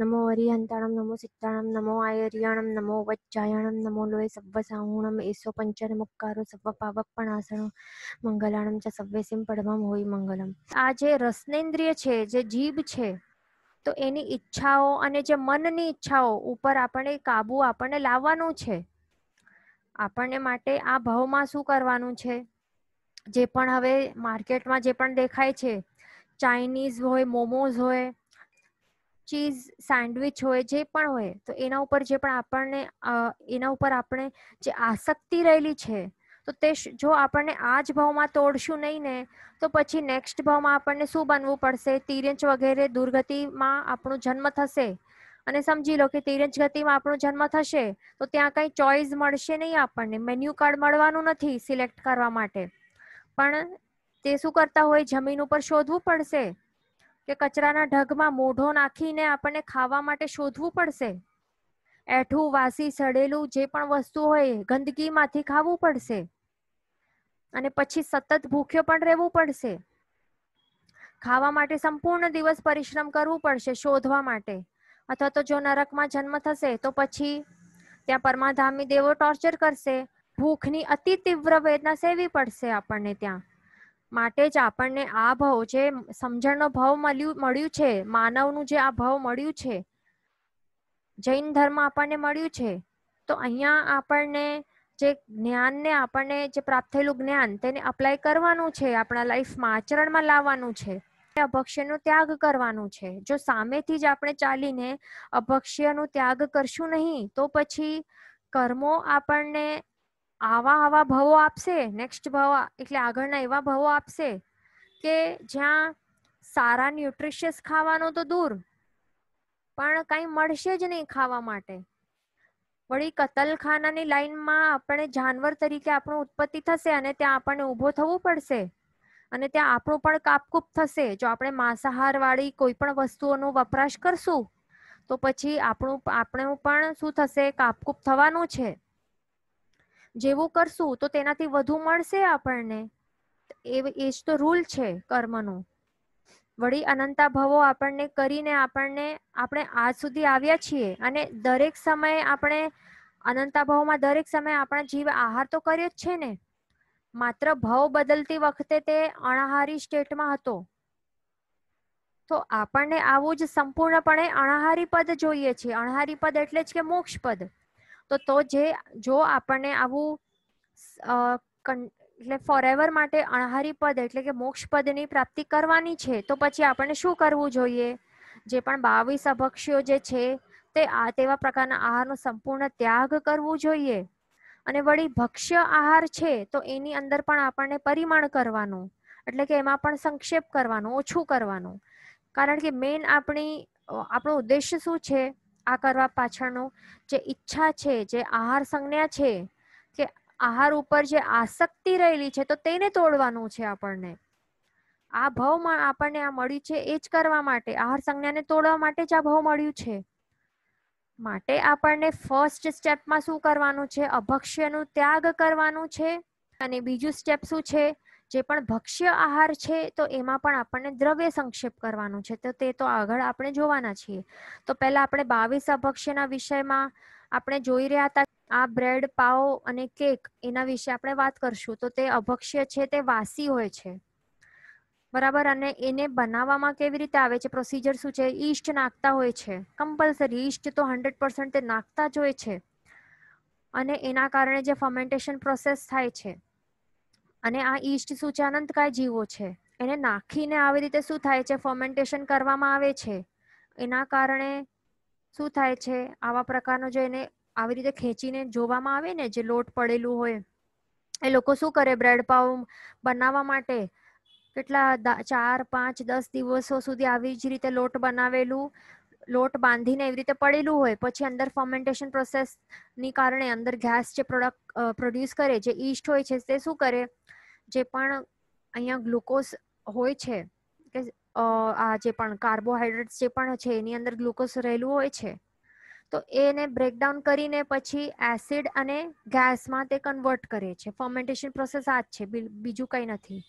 નમો હરિહંતાણમ નમો સિદ્ધાણમ નમો આયર્યાણમ નમો વજ્જાયણમ નમો લોય સવ્વસાહુણમ એસો puncture મુક્કારો સવ્વ આસણો મંગલાણમ ચ સવ્વેસીમ પડવામ હોય મંગલમ આ જે રસનેન્દ્રિય છે જે જીભ છે તો એની ઈચ્છાઓ અને જે મનની ઈચ્છાઓ ઉપર આપણે કાબુ આપણને લાવવાનું છે આપણને માટે આ ભાવમાં શું કરવાનું છે જે પણ હવે માર્કેટમાં જે પણ દેખાય છે ચાઇનીઝ હોય મોમોઝ હોય ચીઝ સેન્ડવિચ હોય જે પણ હોય તો એના ઉપર જે પણ આપણને એના ઉપર આપણે જે આસક્તિ રહેલી છે તો તે જો આપણને આ જ ભાવમાં તોડશું નહીં ને તો પછી નેક્સ્ટ ભાવમાં આપણને શું બનવું પડશે તિરંજ વગેરે દુર્ગતિમાં આપણો જન્મ થશે અને સમજી લો કે તિરંજ ગતિમાં આપણો જન્મ થશે તો ત્યાં કંઈ ચોઇસ મળશે નહીં આપણને મેન્યુ કાર્ડ મળવાનું નથી સિલેક્ટ કરવા માટે પણ તે શું કરતા હોય જમીન ઉપર શોધવું પડશે કે કચરાના ઢગમાં મોઢો નાખીને આપણને ખાવા માટે શોધવું પડશે એઠું વાસી સડેલું જે પણ વસ્તુ હોય ગંદકીમાંથી ખાવું પડશે અને પછી સતત ભૂખ્યો પણ રહેવું પડશે ખાવા માટે સંપૂર્ણ દિવસ પરિશ્રમ કરવું પડશે શોધવા માટે અથવા તો જો નરકમાં જન્મ થશે તો પછી ત્યાં પરમાધામી દેવો ટોર્ચર કરશે ભૂખની અતિ તીવ્ર વેદના સેવી પડશે આપણને ત્યાં માટે જ આપણને આ ભાવ જે સમજણનો ભાવ મળ્યું મળ્યું છે માનવનું જે આ ભાવ મળ્યું છે જૈન ધર્મ આપણને મળ્યું છે તો અહીંયા આપણને જે જ્ઞાનને આપણને જે પ્રાપ્ત થયેલું જ્ઞાન તેને અપ્લાય કરવાનું છે આપણા લાઈફમાં આચરણમાં લાવવાનું છે અભક્ષ્યનો ત્યાગ કરવાનું છે જો સામેથી જ આપણે ચાલીને અભક્ષ્યનો ત્યાગ કરશું નહીં તો પછી કર્મો આપણને આવા આવા ભાવો આપશે નેક્સ્ટ ભાવ એટલે આગળના એવા ભાવો આપશે કે જ્યાં સારા ન્યુટ્રિશિયસ ખાવાનો તો દૂર પણ કાંઈ મળશે જ નહીં ખાવા માટે વળી કતલખાનાની લાઈનમાં આપણે જાનવર તરીકે આપણું ઉત્પત્તિ થશે અને ત્યાં આપણને ઊભો થવું પડશે અને ત્યાં આપણું પણ કાપકૂપ થશે જો આપણે માંસાહારવાળી કોઈ પણ વસ્તુઓનો વપરાશ કરશું તો પછી આપણું આપણું પણ શું થશે કાપકૂપ થવાનું છે જેવું કરશું તો તેનાથી વધુ મળશે આપણને એ એ જ તો રૂલ છે કર્મનો વળી અનંતા ભવો આપણને કરીને આપણને આપણે આજ સુધી આવ્યા છીએ અને દરેક સમયે આપણે અનંતા ભવમાં દરેક સમયે આપણા જીવ આહાર તો કર્યો જ છે ને માત્ર ભવ બદલતી વખતે તે અણાહારી સ્ટેટમાં હતો તો આપણને આવું જ સંપૂર્ણપણે અણહારી પદ જોઈએ છે અણહારી પદ એટલે જ કે મોક્ષ પદ તો તો જે જો આપણને આવું એટલે ફોરએવર માટે અણહારી પદ એટલે કે મોક્ષ પદની પ્રાપ્તિ કરવાની છે તો પછી આપણને શું કરવું જોઈએ જે પણ બાવીસ અભક્ષીઓ જે છે તે આ તેવા પ્રકારના આહારનો સંપૂર્ણ ત્યાગ કરવું જોઈએ અને વળી ભક્ષ્ય આહાર છે તો એની અંદર પણ આપણને પરિમાણ કરવાનું એટલે કે એમાં પણ સંક્ષેપ કરવાનું ઓછું કરવાનું કારણ કે મેઇન આપણી આપણો ઉદ્દેશ્ય શું છે આ કરવા પાછળનો જે ઈચ્છા છે જે આહાર સંજ્ઞા છે કે આહાર ઉપર જે આસક્તિ રહેલી છે તો તેને તોડવાનું છે આપણને આ ભવમાં આપણને આ મળ્યું છે એ જ કરવા માટે આહાર સંજ્ઞાને તોડવા માટે જ આ ભવ મળ્યું છે માટે આપણને ફર્સ્ટ સ્ટેપમાં શું કરવાનું છે અભક્ષ્યનું ત્યાગ કરવાનું છે અને બીજું સ્ટેપ શું છે જે પણ ભક્ષ્ય આહાર છે તો એમાં પણ આપણને દ્રવ્ય સંક્ષેપ કરવાનું છે તો તે તો આગળ આપણે જોવાના છીએ તો પહેલા આપણે બાવીસ અભક્ષ્યના વિષયમાં આપણે જોઈ રહ્યા હતા આ બ્રેડ પાઉ અને કેક એના વિશે આપણે વાત કરશું તો તે અભક્ષ્ય છે તે વાસી હોય છે બરાબર અને એને બનાવવામાં કેવી રીતે આવે છે પ્રોસિજર શું છે ઈસ્ટ નાખતા હોય છે કમ્પલસરી ઈસ્ટ તો હંડ્રેડ પર્સન્ટ તે નાખતા જ હોય છે અને એના કારણે જે ફર્મેન્ટેશન પ્રોસેસ થાય છે અને આ ઈસ્ટ સૂચાનંતકાય જીવો છે એને નાખીને આવી રીતે શું થાય છે ફોર્મેન્ટેશન કરવામાં આવે છે એના કારણે શું થાય છે આવા પ્રકારનો જો એને આવી રીતે ખેંચીને જોવામાં આવે ને જે લોટ પડેલું હોય એ લોકો શું કરે બ્રેડ પાઉ બનાવવા માટે કેટલા ચાર પાંચ દસ દિવસો સુધી આવી જ રીતે લોટ બનાવેલું લોટ બાંધીને એવી રીતે પડેલું હોય પછી અંદર ફર્મેન્ટેશન પ્રોસેસની કારણે અંદર ગેસ જે પ્રોડક્ટ પ્રોડ્યુસ કરે જે ઈસ્ટ હોય છે તે શું કરે જે પણ અહીંયા ગ્લુકોઝ હોય છે કે આ જે પણ કાર્બોહાઈડ્રેટ્સ જે પણ છે એની અંદર ગ્લુકોઝ રહેલું હોય છે તો એને બ્રેકડાઉન કરીને પછી એસિડ અને ગેસમાં તે કન્વર્ટ કરે છે ફર્મેન્ટેશન પ્રોસેસ આ જ છે બીજું કંઈ નથી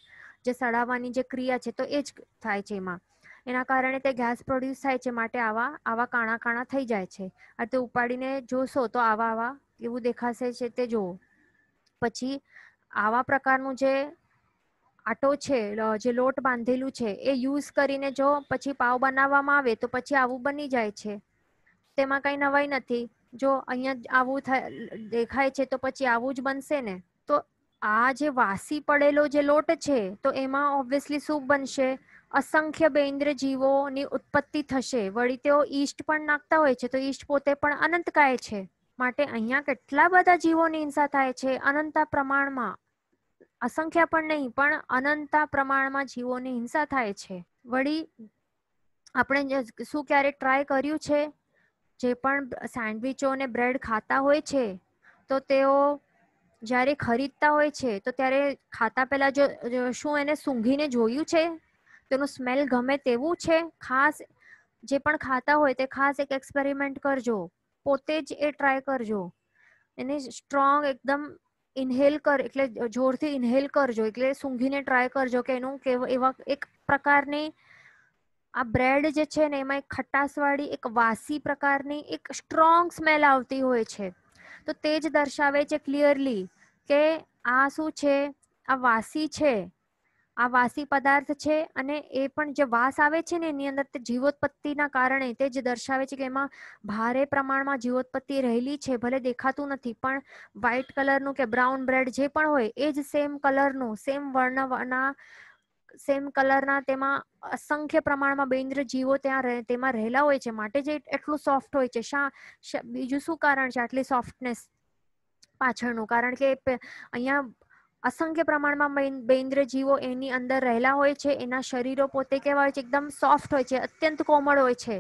જે સડાવવાની જે ક્રિયા છે તો એ જ થાય છે એમાં એના કારણે તે ગેસ પ્રોડ્યુસ થાય છે માટે આવા આવા કાણા કાણા થઈ જાય છે આ તે ઉપાડીને જોશો તો આવા આવા એવું દેખાશે છે તે જુઓ પછી આવા પ્રકારનું જે આટો છે જે લોટ બાંધેલું છે એ યુઝ કરીને જો પછી પાવ બનાવવામાં આવે તો પછી આવું બની જાય છે તેમાં કંઈ નવાઈ નથી જો અહીંયા આવું થાય દેખાય છે તો પછી આવું જ બનશે ને તો આ જે વાસી પડેલો જે લોટ છે તો એમાં ઓબ્વિયસલી શું બનશે અસંખ્ય બેન્દ્ર જીવોની ઉત્પત્તિ થશે વળી તેઓ ઈષ્ટ પણ નાખતા હોય છે તો ઈષ્ટ પોતે પણ અનંત કાય છે માટે અહીંયા કેટલા બધા જીવોની હિંસા થાય છે અનંતા પ્રમાણમાં અસંખ્ય પણ નહીં પણ અનંતા પ્રમાણમાં જીવોની હિંસા થાય છે વળી આપણે શું ક્યારે ટ્રાય કર્યું છે જે પણ સેન્ડવિચો અને બ્રેડ ખાતા હોય છે તો તેઓ જ્યારે ખરીદતા હોય છે તો ત્યારે ખાતા પહેલાં જો શું એને સૂંઘીને જોયું છે તેનું સ્મેલ ગમે તેવું છે ખાસ જે પણ ખાતા હોય તે ખાસ એક એક્સપેરિમેન્ટ કરજો પોતે જ એ ટ્રાય કરજો એને સ્ટ્રોંગ એકદમ ઇનહેલ કર એટલે જોરથી ઇનહેલ કરજો એટલે સૂંઘીને ટ્રાય કરજો કે એનું કે એવા એક પ્રકારની આ બ્રેડ જે છે ને એમાં એક ખટાસવાળી એક વાસી પ્રકારની એક સ્ટ્રોંગ સ્મેલ આવતી હોય છે તો તે જ દર્શાવે છે ક્લિયરલી કે આ શું છે આ વાસી છે આ વાસી પદાર્થ છે અને એ પણ જે વાસ આવે છે ને એની અંદર જીવોત્પત્તિના કારણે તે જ દર્શાવે છે કે એમાં ભારે પ્રમાણમાં જીવોત્પત્તિ રહેલી છે ભલે દેખાતું નથી પણ વ્હાઇટ કલરનું કે બ્રાઉન બ્રેડ જે પણ હોય એ જ સેમ કલરનું સેમ વર્ણના સેમ કલરના તેમાં અસંખ્ય પ્રમાણમાં બેન્દ્ર જીવો ત્યાં રહે તેમાં રહેલા હોય છે માટે જે એટલું સોફ્ટ હોય છે શા બીજું શું કારણ છે આટલી સોફ્ટનેસ પાછળનું કારણ કે અહીંયા અસંખ્ય પ્રમાણમાં બેન્દ્ર જીવો એની અંદર રહેલા હોય છે એના શરીરો પોતે કહેવાય હોય છે એકદમ સોફ્ટ હોય છે અત્યંત કોમળ હોય છે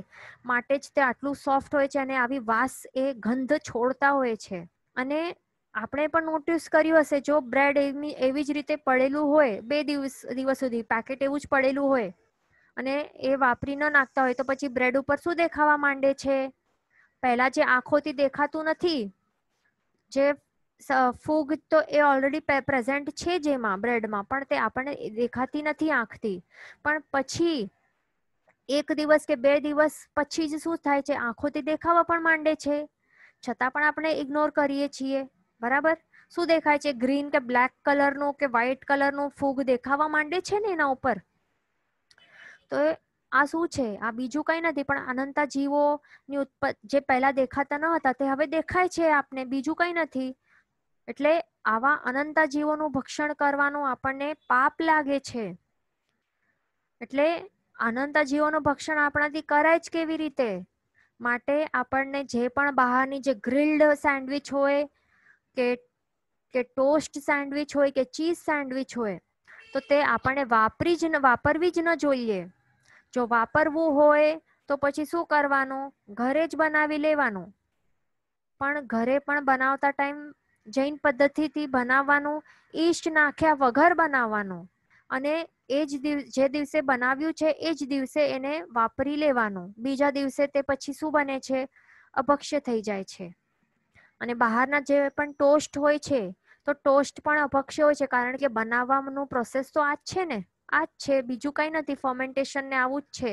માટે જ તે આટલું સોફ્ટ હોય છે અને આવી વાસ એ ગંધ છોડતા હોય છે અને આપણે પણ નોટિસ કર્યું હશે જો બ્રેડ એની એવી જ રીતે પડેલું હોય બે દિવસ દિવસ સુધી પેકેટ એવું જ પડેલું હોય અને એ વાપરી ન નાખતા હોય તો પછી બ્રેડ ઉપર શું દેખાવા માંડે છે પહેલાં જે આંખોથી દેખાતું નથી જે ફૂગ તો એ ઓલરેડી પ્રેઝન્ટ છે જેમાં બ્રેડમાં પણ તે આપણને દેખાતી નથી આંખથી પણ પછી એક દિવસ કે બે દિવસ પછી જ શું થાય છે આંખોથી દેખાવા પણ માંડે છે છતાં પણ આપણે ઇગ્નોર કરીએ છીએ બરાબર શું દેખાય છે ગ્રીન કે બ્લેક કલરનું કે વ્હાઇટ કલરનું ફૂગ દેખાવા માંડે છે ને એના ઉપર તો આ શું છે આ બીજું કંઈ નથી પણ અનંતા જીવોની ઉત્પત્તિ જે પહેલા દેખાતા ન હતા તે હવે દેખાય છે આપને બીજું કંઈ નથી એટલે આવા અનંતા જીવોનું ભક્ષણ કરવાનું આપણને પાપ લાગે છે એટલે અનંતા જીવોનું ભક્ષણ આપણાથી કરાય જ કેવી રીતે માટે આપણને જે પણ બહારની જે ગ્રીલ્ડ સેન્ડવિચ હોય કે કે ટોસ્ટ સેન્ડવિચ હોય કે ચીઝ સેન્ડવિચ હોય તો તે આપણને વાપરી જ વાપરવી જ ન જોઈએ જો વાપરવું હોય તો પછી શું કરવાનું ઘરે જ બનાવી લેવાનું પણ ઘરે પણ બનાવતા ટાઈમ જૈન પદ્ધતિથી બનાવવાનું ઈસ્ટ નાખ્યા વગર બનાવવાનું અને એ જ જે દિવસે બનાવ્યું છે એ જ દિવસે એને વાપરી લેવાનું બીજા દિવસે તે પછી શું બને છે અભક્ષ્ય થઈ જાય છે અને બહારના જે પણ ટોસ્ટ હોય છે તો ટોસ્ટ પણ અભક્ષ્ય હોય છે કારણ કે બનાવવાનું પ્રોસેસ તો આ જ છે ને આ જ છે બીજું કંઈ નથી ફર્મેન્ટેશન ને આવું જ છે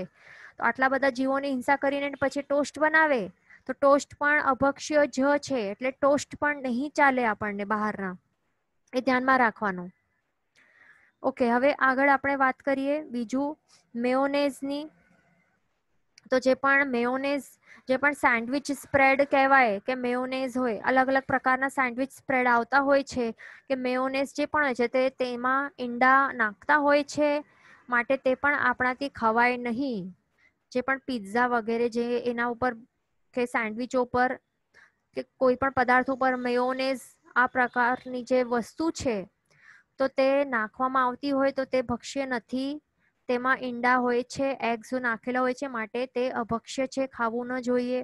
તો આટલા બધા જીવોની હિંસા કરીને પછી ટોસ્ટ બનાવે તો ટોસ્ટ પણ અભક્ષ્ય જ છે એટલે ટોસ્ટ પણ નહીં ચાલે આપણને બહારના એ ધ્યાનમાં રાખવાનું ઓકે હવે આગળ આપણે વાત કરીએ બીજું મેયોનેઝની તો જે પણ મેયોનેઝ જે પણ સેન્ડવિચ સ્પ્રેડ કહેવાય કે મેયોનેઝ હોય અલગ અલગ પ્રકારના સેન્ડવિચ સ્પ્રેડ આવતા હોય છે કે મેયોનેઝ જે પણ હોય છે તે તેમાં ઈંડા નાખતા હોય છે માટે તે પણ આપણાથી ખવાય નહીં જે પણ પિઝા વગેરે જે એના ઉપર કે સેન્ડવિચો પર કે કોઈ પણ પદાર્થો ઉપર મેયોનેઝ આ પ્રકારની જે વસ્તુ છે તો તે નાખવામાં આવતી હોય તો તે ભક્ષ્ય નથી તેમાં ઈંડા હોય છે એગ્સ નાખેલા હોય છે માટે તે અભક્ષ્ય છે ખાવું ન જોઈએ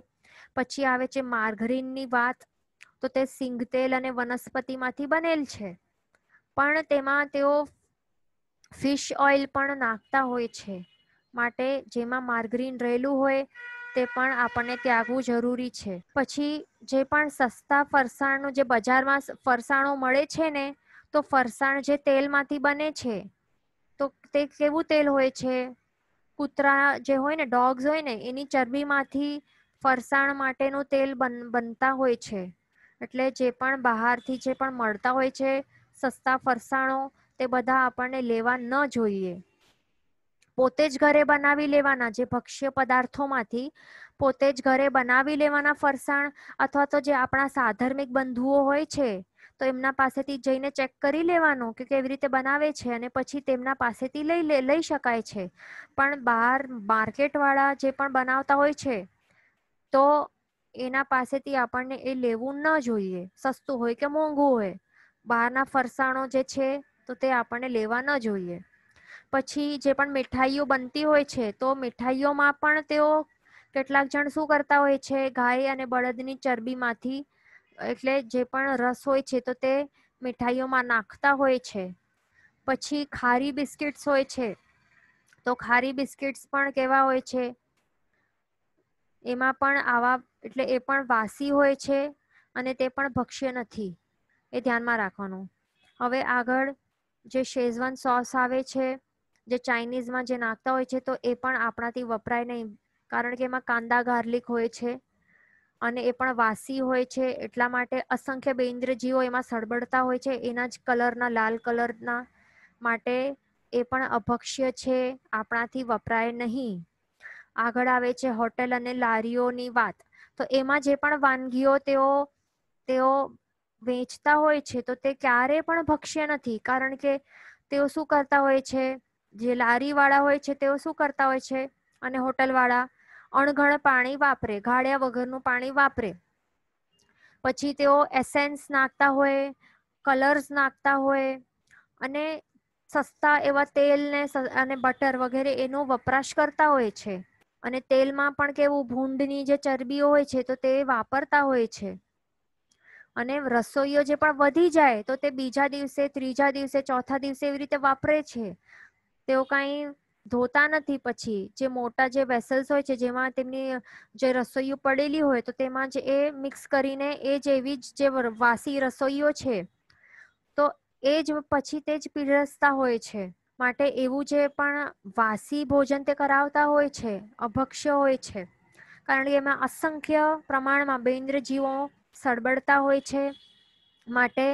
પછી આવે છે માર્ગરીનની વાત તો તે સિંગતેલ અને વનસ્પતિમાંથી બનેલ છે પણ તેમાં તેઓ ફિશ ઓઇલ પણ નાખતા હોય છે માટે જેમાં માર્ગરીન રહેલું હોય તે પણ આપણને ત્યાગવું જરૂરી છે પછી જે પણ સસ્તા ફરસાણનું જે બજારમાં ફરસાણો મળે છે ને તો ફરસાણ જે તેલમાંથી બને છે તો તે કેવું તેલ હોય છે કૂતરા જે હોય ને ડોગ્સ હોય ને એની ચરબીમાંથી ફરસાણ માટેનું તેલ બનતા હોય છે એટલે જે પણ બહારથી જે પણ મળતા હોય છે સસ્તા ફરસાણો તે બધા આપણને લેવા ન જોઈએ પોતે જ ઘરે બનાવી લેવાના જે ભક્ષ્ય પદાર્થોમાંથી પોતે જ ઘરે બનાવી લેવાના ફરસાણ અથવા તો જે આપણા સાધર્મિક બંધુઓ હોય છે તો એમના પાસેથી જઈને ચેક કરી લેવાનું કે કેવી રીતે બનાવે છે અને પછી તેમના પાસેથી લઈ લઈ શકાય છે પણ બહાર માર્કેટવાળા જે પણ બનાવતા હોય છે તો એના પાસેથી આપણને એ લેવું ન જોઈએ સસ્તું હોય કે મોંઘું હોય બહારના ફરસાણો જે છે તો તે આપણને લેવા ન જોઈએ પછી જે પણ મીઠાઈઓ બનતી હોય છે તો મીઠાઈઓમાં પણ તેઓ કેટલાક જણ શું કરતા હોય છે ગાય અને બળદની ચરબીમાંથી એટલે જે પણ રસ હોય છે તો તે મીઠાઈઓમાં નાખતા હોય છે પછી ખારી બિસ્કિટ્સ હોય છે તો ખારી બિસ્કિટ્સ પણ કેવા હોય છે એમાં પણ આવા એટલે એ પણ વાસી હોય છે અને તે પણ ભક્ષ્ય નથી એ ધ્યાનમાં રાખવાનું હવે આગળ જે શેઝવાન સોસ આવે છે જે ચાઇનીઝમાં જે નાખતા હોય છે તો એ પણ આપણાથી વપરાય નહીં કારણ કે એમાં કાંદા ગાર્લિક હોય છે અને એ પણ વાસી હોય છે એટલા માટે અસંખ્ય બેઇન્દ્રજીવો એમાં સડબડતા હોય છે એના જ કલરના લાલ કલરના માટે એ પણ અભક્ષ્ય છે આપણાથી વપરાય નહીં આગળ આવે છે હોટેલ અને લારીઓની વાત તો એમાં જે પણ વાનગીઓ તેઓ તેઓ વેચતા હોય છે તો તે ક્યારે પણ ભક્ષ્ય નથી કારણ કે તેઓ શું કરતા હોય છે જે લારીવાળા હોય છે તેઓ શું કરતા હોય છે અને હોટલવાળા અણઘણ પાણી વાપરે ગાળ્યા વગરનું પાણી વાપરે પછી તેઓ એસેન્સ નાખતા હોય કલર્સ નાખતા હોય અને સસ્તા એવા તેલ ને અને બટર વગેરે એનો વપરાશ કરતા હોય છે અને તેલમાં પણ કેવું ભૂંડની જે ચરબીઓ હોય છે તો તે વાપરતા હોય છે અને રસોઈઓ જે પણ વધી જાય તો તે બીજા દિવસે ત્રીજા દિવસે ચોથા દિવસે એવી રીતે વાપરે છે તેઓ કાંઈ ધોતા નથી પછી જે મોટા જે વેસલ્સ હોય છે જેમાં તેમની જે રસોઈઓ પડેલી હોય તો તેમાં જ એ મિક્સ કરીને એ જ એવી જ જે વાસી રસોઈઓ છે તો એ જ પછી તે જ પીરસતા હોય છે માટે એવું જે પણ વાસી ભોજન તે કરાવતા હોય છે અભક્ષ્ય હોય છે કારણ કે એમાં અસંખ્ય પ્રમાણમાં બેન્દ્ર સડબડતા હોય છે માટે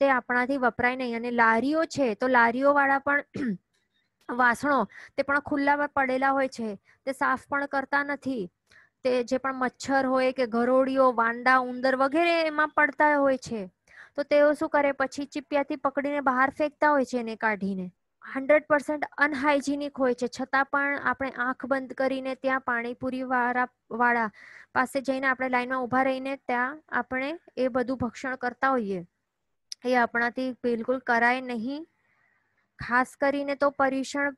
તે આપણાથી વપરાય નહીં અને લારીઓ છે તો લારીઓવાળા પણ વાસણો તે પણ ખુલ્લામાં પડેલા હોય છે તે સાફ પણ કરતા નથી તે જે પણ મચ્છર હોય કે ઘરોડીઓ વાંડા ઉંદર વગેરે એમાં પડતા હોય છે તો તેઓ શું કરે પછી ચીપિયાથી પકડીને બહાર ફેંકતા હોય છે એને કાઢીને હંડ્રેડ પર્સન્ટ અનહાઇજીનિક હોય છે છતાં પણ આપણે આંખ બંધ કરીને ત્યાં પાણીપુરી વાળા વાળા પાસે જઈને આપણે લાઈનમાં ઊભા રહીને ત્યાં આપણે એ બધું ભક્ષણ કરતા હોઈએ એ આપણાથી બિલકુલ કરાય નહીં ખાસ કરીને તો પરીક્ષણ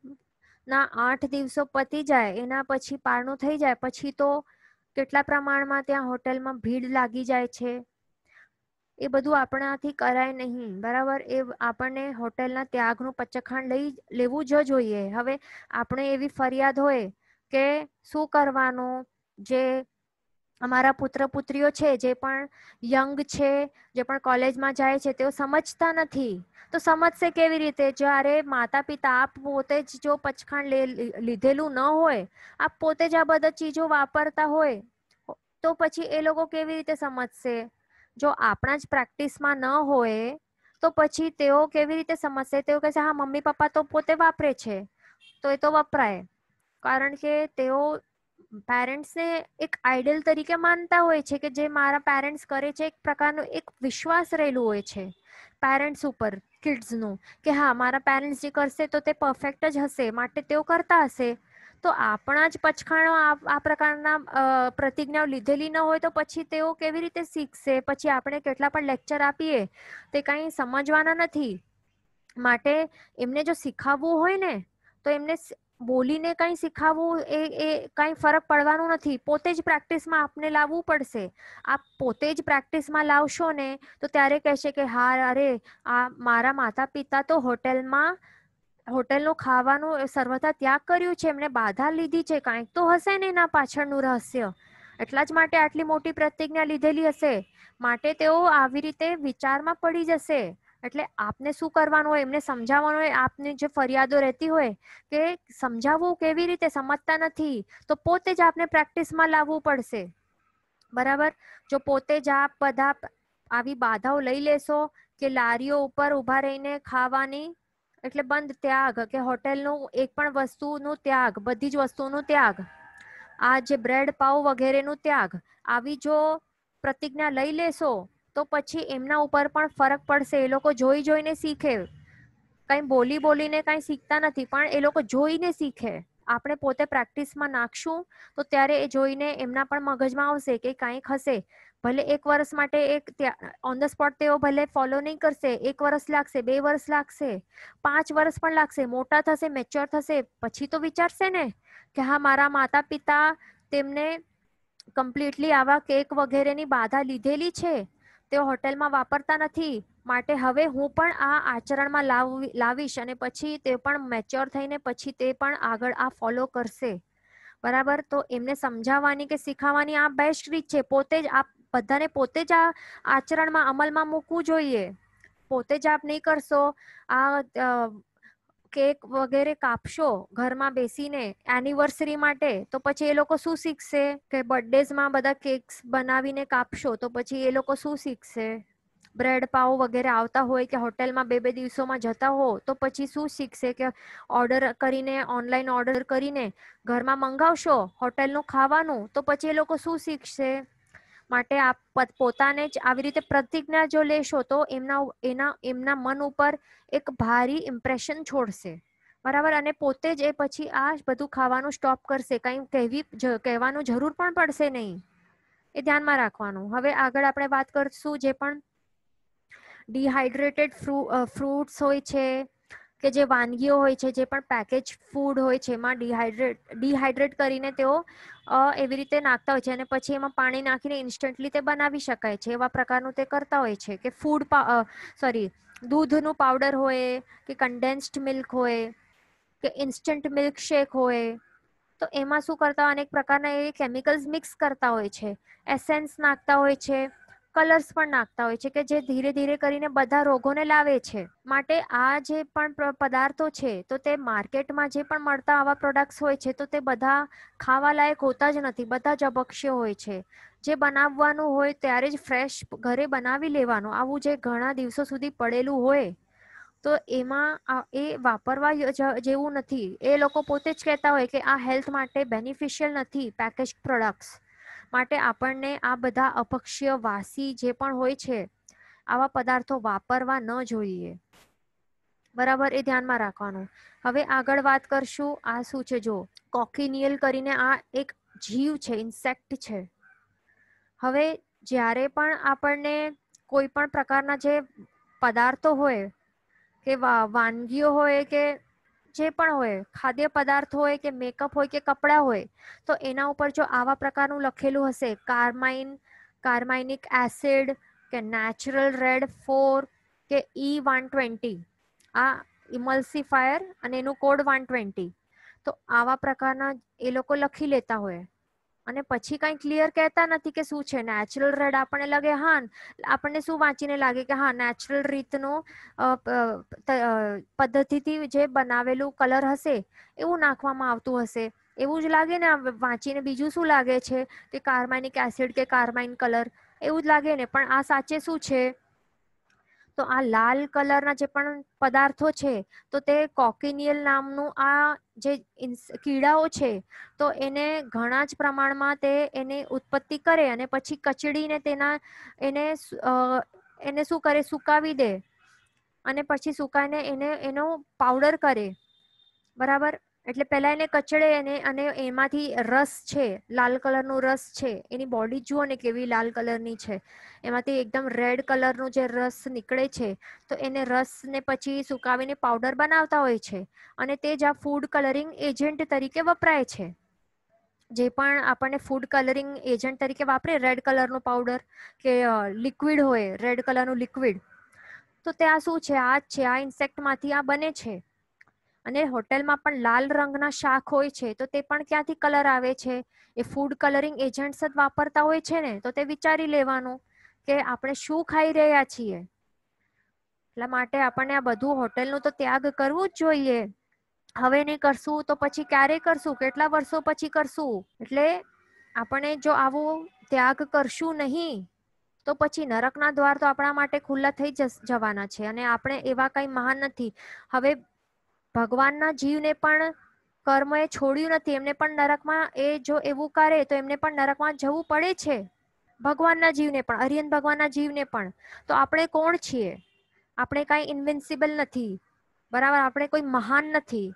ના આઠ દિવસો પતી જાય એના પછી પારણું થઈ જાય પછી તો કેટલા પ્રમાણમાં ત્યાં હોટેલમાં ભીડ લાગી જાય છે એ બધું આપણાથી કરાય નહીં બરાબર એ આપણને હોટેલના ત્યાગનું પચખાણ લઈ લેવું જ જોઈએ હવે આપણે એવી ફરિયાદ હોય કે શું કરવાનું જે અમારા પુત્ર પુત્રીઓ છે જે પણ યંગ છે જે પણ કોલેજમાં જાય છે તેઓ સમજતા નથી તો સમજશે કેવી રીતે જ્યારે માતા પિતા આપ પોતે જ જો પચખાણ લીધેલું ન હોય આપ પોતે જ આ બધા ચીજો વાપરતા હોય તો પછી એ લોકો કેવી રીતે સમજશે જો આપણા જ પ્રેક્ટિસમાં ન હોય તો પછી તેઓ કેવી રીતે સમજશે તેઓ કહેશે હા મમ્મી પપ્પા તો પોતે વાપરે છે તો એ તો વપરાય કારણ કે તેઓ પેરેન્ટ્સને એક આઈડલ તરીકે માનતા હોય છે કે જે મારા પેરેન્ટ્સ કરે છે એક પ્રકારનો એક વિશ્વાસ રહેલું હોય છે પેરેન્ટ્સ ઉપર કિડ્સનું કે હા મારા પેરેન્ટ્સ જે કરશે તો તે પરફેક્ટ જ હશે માટે તેઓ કરતા હશે તો આપણા જ પછખાણો આ પ્રકારના પ્રતિજ્ઞાઓ લીધેલી ન હોય તો પછી તેઓ કેવી રીતે શીખશે પછી આપણે કેટલા પણ લેક્ચર આપીએ તે કાંઈ સમજવાના નથી માટે એમને જો શીખવવું હોય ને તો એમને બોલીને કંઈ શીખાવવું એ એ કંઈ ફરક પડવાનું નથી પોતે જ પ્રેક્ટિસમાં આપને લાવવું પડશે આપ પોતે જ પ્રેક્ટિસમાં લાવશો ને તો ત્યારે કહેશે કે હા અરે આ મારા માતા પિતા તો હોટેલમાં હોટેલનું ખાવાનું સર્વથા ત્યાગ કર્યું છે એમણે બાધા લીધી છે કાંઈક તો હશે ને એના પાછળનું રહસ્ય એટલા જ માટે આટલી મોટી પ્રતિજ્ઞા લીધેલી હશે માટે તેઓ આવી રીતે વિચારમાં પડી જશે એટલે આપને શું કરવાનું હોય એમને સમજાવવાનું હોય આપની જે ફરિયાદો રહેતી હોય કે સમજાવવું કેવી રીતે સમજતા નથી તો પોતે જ આપને પ્રેક્ટિસમાં લાવવું પડશે બરાબર જો પોતે જ આપ બધા આવી બાધાઓ લઈ લેશો કે લારીઓ ઉપર ઊભા રહીને ખાવાની એટલે બંધ ત્યાગ કે હોટેલનું એક પણ વસ્તુનું ત્યાગ બધી જ વસ્તુનું ત્યાગ આ જે બ્રેડ પાઉ વગેરેનું ત્યાગ આવી જો પ્રતિજ્ઞા લઈ લેશો તો પછી એમના ઉપર પણ ફરક પડશે એ લોકો જોઈ જોઈને શીખે કંઈ બોલી બોલીને કંઈ શીખતા નથી પણ એ લોકો જોઈને શીખે આપણે પોતે પ્રેક્ટિસમાં નાખશું તો ત્યારે એ જોઈને એમના પણ મગજમાં આવશે કે કાંઈક હશે ભલે એક વર્ષ માટે એક ઓન ધ સ્પોટ તેઓ ભલે ફોલો નહીં કરશે એક વર્ષ લાગશે બે વર્ષ લાગશે પાંચ વર્ષ પણ લાગશે મોટા થશે મેચ્યોર થશે પછી તો વિચારશે ને કે હા મારા માતા પિતા તેમને કમ્પ્લીટલી આવા કેક વગેરેની બાધા લીધેલી છે તેઓ હોટેલમાં વાપરતા નથી માટે હવે હું પણ આ આચરણમાં લાવી લાવીશ અને પછી તે પણ મેચ્યોર થઈને પછી તે પણ આગળ આ ફોલો કરશે બરાબર તો એમને સમજાવવાની કે શીખાવવાની આ બેસ્ટ રીત છે પોતે જ આપ બધાને પોતે જ આ આચરણમાં અમલમાં મૂકવું જોઈએ પોતે જ આપ નહીં કરશો આ કેક વગેરે કાપશો ઘરમાં બેસીને એનિવર્સરી માટે તો પછી એ લોકો શું શીખશે કે બર્થડેઝમાં બધા કેક્સ બનાવીને કાપશો તો પછી એ લોકો શું શીખશે બ્રેડ પાઉ વગેરે આવતા હોય કે હોટેલમાં બે બે દિવસોમાં જતા હો તો પછી શું શીખશે કે ઓર્ડર કરીને ઓનલાઈન ઓર્ડર કરીને ઘરમાં મંગાવશો હોટેલનું ખાવાનું તો પછી એ લોકો શું શીખશે માટે આપ પોતાને જ આવી રીતે પ્રતિજ્ઞા જો લેશો તો એમના એના એમના મન ઉપર એક ભારી ઇમ્પ્રેશન છોડશે બરાબર અને પોતે જ એ પછી આ બધું ખાવાનું સ્ટોપ કરશે કંઈ કહેવી કહેવાનું જરૂર પણ પડશે નહીં એ ધ્યાનમાં રાખવાનું હવે આગળ આપણે વાત કરશું જે પણ ડિહાઇડ્રેટેડ ફ્રૂટ્સ હોય છે કે જે વાનગીઓ હોય છે જે પણ પેકેજ ફૂડ હોય છે એમાં ડિહાઇડ્રેટ ડિહાઇડ્રેટ કરીને તેઓ એવી રીતે નાખતા હોય છે અને પછી એમાં પાણી નાખીને ઇન્સ્ટન્ટલી તે બનાવી શકાય છે એવા પ્રકારનું તે કરતા હોય છે કે ફૂડ સોરી દૂધનું પાવડર હોય કે કન્ડેન્સ્ડ મિલ્ક હોય કે ઇન્સ્ટન્ટ મિલ્કશેક હોય તો એમાં શું કરતા અનેક પ્રકારના એ કેમિકલ્સ મિક્સ કરતા હોય છે એસેન્સ નાખતા હોય છે કલર્સ પણ નાખતા હોય છે કે જે ધીરે ધીરે કરીને બધા રોગોને લાવે છે માટે આ જે પણ પદાર્થો છે તો તે માર્કેટમાં જે પણ મળતા આવા પ્રોડક્ટ્સ હોય છે તો તે બધા ખાવાલાયક હોતા જ નથી બધા જ અભક્ષ્ય હોય છે જે બનાવવાનું હોય ત્યારે જ ફ્રેશ ઘરે બનાવી લેવાનું આવું જે ઘણા દિવસો સુધી પડેલું હોય તો એમાં એ વાપરવા જેવું નથી એ લોકો પોતે જ કહેતા હોય કે આ હેલ્થ માટે બેનિફિશિયલ નથી પેકેજ પ્રોડક્ટ્સ માટે આપણને આ બધા અપક્ષીય વાસી જે પણ હોય છે આવા પદાર્થો વાપરવા ન જોઈએ બરાબર એ ધ્યાનમાં રાખવાનું હવે આગળ વાત કરશું આ શું છે જો કોકિનિયલ કરીને આ એક જીવ છે ઇન્સેક્ટ છે હવે જ્યારે પણ આપણને કોઈ પણ પ્રકારના જે પદાર્થો હોય કે વાનગીઓ હોય કે જે પણ હોય ખાદ્ય પદાર્થ હોય કે મેકઅપ હોય કે કપડાં હોય તો એના ઉપર જો આવા પ્રકારનું લખેલું હશે કાર્માઇન કાર્માઇનિક એસિડ કે નેચરલ રેડ ફોર કે ઈ વન ટ્વેન્ટી આ ઇમલ્સીફાયર અને એનું કોડ વન ટ્વેન્ટી તો આવા પ્રકારના એ લોકો લખી લેતા હોય અને પછી કાંઈ ક્લિયર કહેતા નથી કે શું છે નેચરલ રેડ આપણને લાગે હા આપણને શું વાંચીને લાગે કે હા નેચરલ રીતનું પદ્ધતિથી જે બનાવેલું કલર હશે એવું નાખવામાં આવતું હશે એવું જ લાગે ને વાંચીને બીજું શું લાગે છે કે કાર્માઇનિક એસિડ કે કાર્માઇન કલર એવું જ લાગે ને પણ આ સાચે શું છે તો આ લાલ કલરના જે પણ પદાર્થો છે તો તે કોકિનિયલ નામનું આ જે કીડાઓ છે તો એને ઘણા જ પ્રમાણમાં તે એને ઉત્પત્તિ કરે અને પછી કચડીને તેના એને એને શું કરે સુકાવી દે અને પછી સુકાઈને એને એનો પાવડર કરે બરાબર એટલે પહેલા એને કચડે એને અને એમાંથી રસ છે લાલ કલરનો રસ છે એની બોડી જુઓ ને કેવી લાલ કલરની છે એમાંથી એકદમ રેડ કલરનો જે રસ નીકળે છે તો એને રસને પછી સુકાવીને પાવડર બનાવતા હોય છે અને તે જ આ ફૂડ કલરિંગ એજન્ટ તરીકે વપરાય છે જે પણ આપણને ફૂડ કલરિંગ એજન્ટ તરીકે વાપરે રેડ કલરનો પાવડર કે લિક્વિડ હોય રેડ કલરનું લિક્વિડ તો તે આ શું છે આ જ છે આ ઇન્સેક્ટમાંથી આ બને છે અને હોટેલમાં પણ લાલ રંગના શાક હોય છે તો તે પણ ક્યાંથી કલર આવે છે એ ફૂડ કલરિંગ એજન્ટ્સ જ વાપરતા હોય છે ને તો તે વિચારી લેવાનું કે આપણે શું ખાઈ રહ્યા છીએ એટલા માટે આપણને આ બધું હોટેલનું તો ત્યાગ કરવું જ જોઈએ હવે નહીં કરશું તો પછી ક્યારે કરશું કેટલા વર્ષો પછી કરશું એટલે આપણે જો આવું ત્યાગ કરશું નહીં તો પછી નરકના દ્વાર તો આપણા માટે ખુલ્લા થઈ જવાના છે અને આપણે એવા કંઈ મહાન નથી હવે ભગવાનના જીવને પણ કર્મ એ છોડ્યું નથી એમને પણ નરકમાં એ જો એવું કરે તો એમને પણ નરકમાં જવું પડે છે ભગવાનના જીવને પણ અરિયન ભગવાનના જીવને પણ તો આપણે કોણ છીએ આપણે કાંઈ ઇન્વિન્સિબલ નથી બરાબર આપણે કોઈ મહાન નથી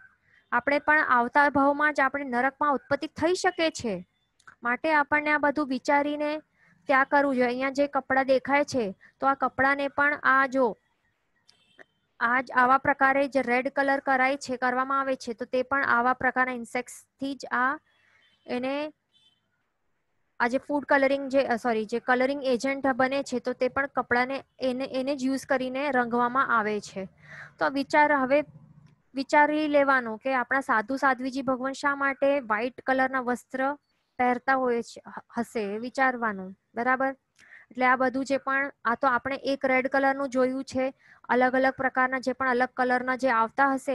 આપણે પણ આવતા ભાવમાં જ આપણે નરકમાં ઉત્પત્તિ થઈ શકે છે માટે આપણને આ બધું વિચારીને ત્યાં કરવું જોઈએ અહીંયા જે કપડાં દેખાય છે તો આ કપડાને પણ આ જો આજ આવા પ્રકારે જે રેડ કલર કરાય છે કરવામાં આવે છે તો તે પણ આવા પ્રકારના ઇન્સેક્ટ્સથી જ આ એને આ જે ફૂડ કલરિંગ જે સોરી જે કલરિંગ એજન્ટ બને છે તો તે પણ કપડાને એને એને જ યુઝ કરીને રંગવામાં આવે છે તો વિચાર હવે વિચારી લેવાનો કે આપણા સાધુ સાધ્વીજી ભગવાન શા માટે વ્હાઈટ કલરના વસ્ત્ર પહેરતા હોય છે હશે વિચારવાનું બરાબર એટલે આ બધું જે પણ આ તો આપણે એક રેડ કલરનું જોયું છે અલગ અલગ પ્રકારના જે પણ અલગ કલરના જે આવતા હશે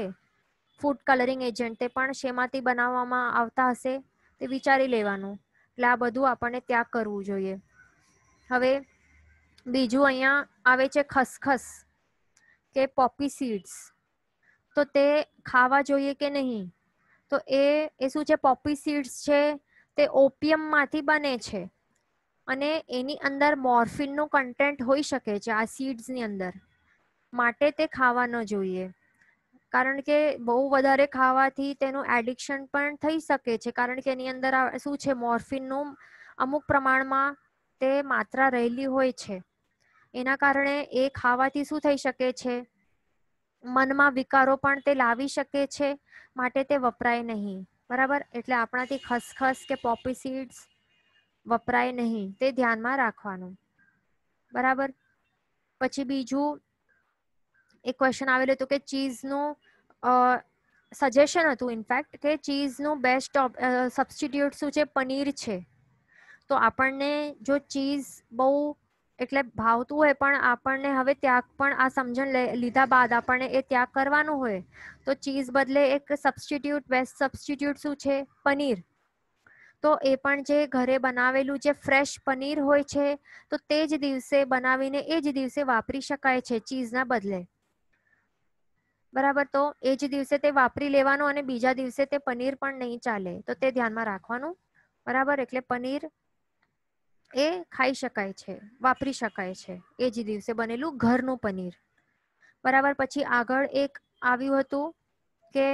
ફૂડ કલરિંગ એજન્ટ તે પણ શેમાંથી બનાવવામાં આવતા હશે તે વિચારી લેવાનું એટલે આ બધું આપણને ત્યાગ કરવું જોઈએ હવે બીજું અહીંયા આવે છે ખસખસ કે પોપી સીડ્સ તો તે ખાવા જોઈએ કે નહીં તો એ એ શું છે પોપી સીડ્સ છે તે ઓપિયમમાંથી બને છે અને એની અંદર મોર્ફિનનું કન્ટેન્ટ હોઈ શકે છે આ સીડ્સની અંદર માટે તે ખાવા ન જોઈએ કારણ કે બહુ વધારે ખાવાથી તેનું એડિક્શન પણ થઈ શકે છે કારણ કે એની અંદર શું છે મોર્ફિનનું અમુક પ્રમાણમાં તે માત્રા રહેલી હોય છે એના કારણે એ ખાવાથી શું થઈ શકે છે મનમાં વિકારો પણ તે લાવી શકે છે માટે તે વપરાય નહીં બરાબર એટલે આપણાથી ખસખસ કે પોપી સીડ્સ વપરાય નહીં તે ધ્યાનમાં રાખવાનું બરાબર પછી બીજું એક ક્વેશ્ચન આવેલો હતો કે ચીઝનું સજેશન હતું ઇનફેક્ટ કે ચીઝનું બેસ્ટ સબસ્ટિટ્યુટ શું છે પનીર છે તો આપણને જો ચીઝ બહુ એટલે ભાવતું હોય પણ આપણને હવે ત્યાગ પણ આ સમજણ લીધા બાદ આપણને એ ત્યાગ કરવાનું હોય તો ચીઝ બદલે એક સબસ્ટિટ્યુટ બેસ્ટ સબસ્ટિટ્યૂટ શું છે પનીર તો એ પણ જે ઘરે બનાવેલું જે ફ્રેશ પનીર હોય છે તો તે જ દિવસે બનાવીને એ જ દિવસે વાપરી શકાય છે ચીઝના બદલે બરાબર તો એ જ દિવસે તે વાપરી લેવાનું અને બીજા દિવસે તે પનીર પણ નહીં ચાલે તો તે ધ્યાનમાં રાખવાનું બરાબર એટલે પનીર એ ખાઈ શકાય છે વાપરી શકાય છે એ જ દિવસે બનેલું ઘરનું પનીર બરાબર પછી આગળ એક આવ્યું હતું કે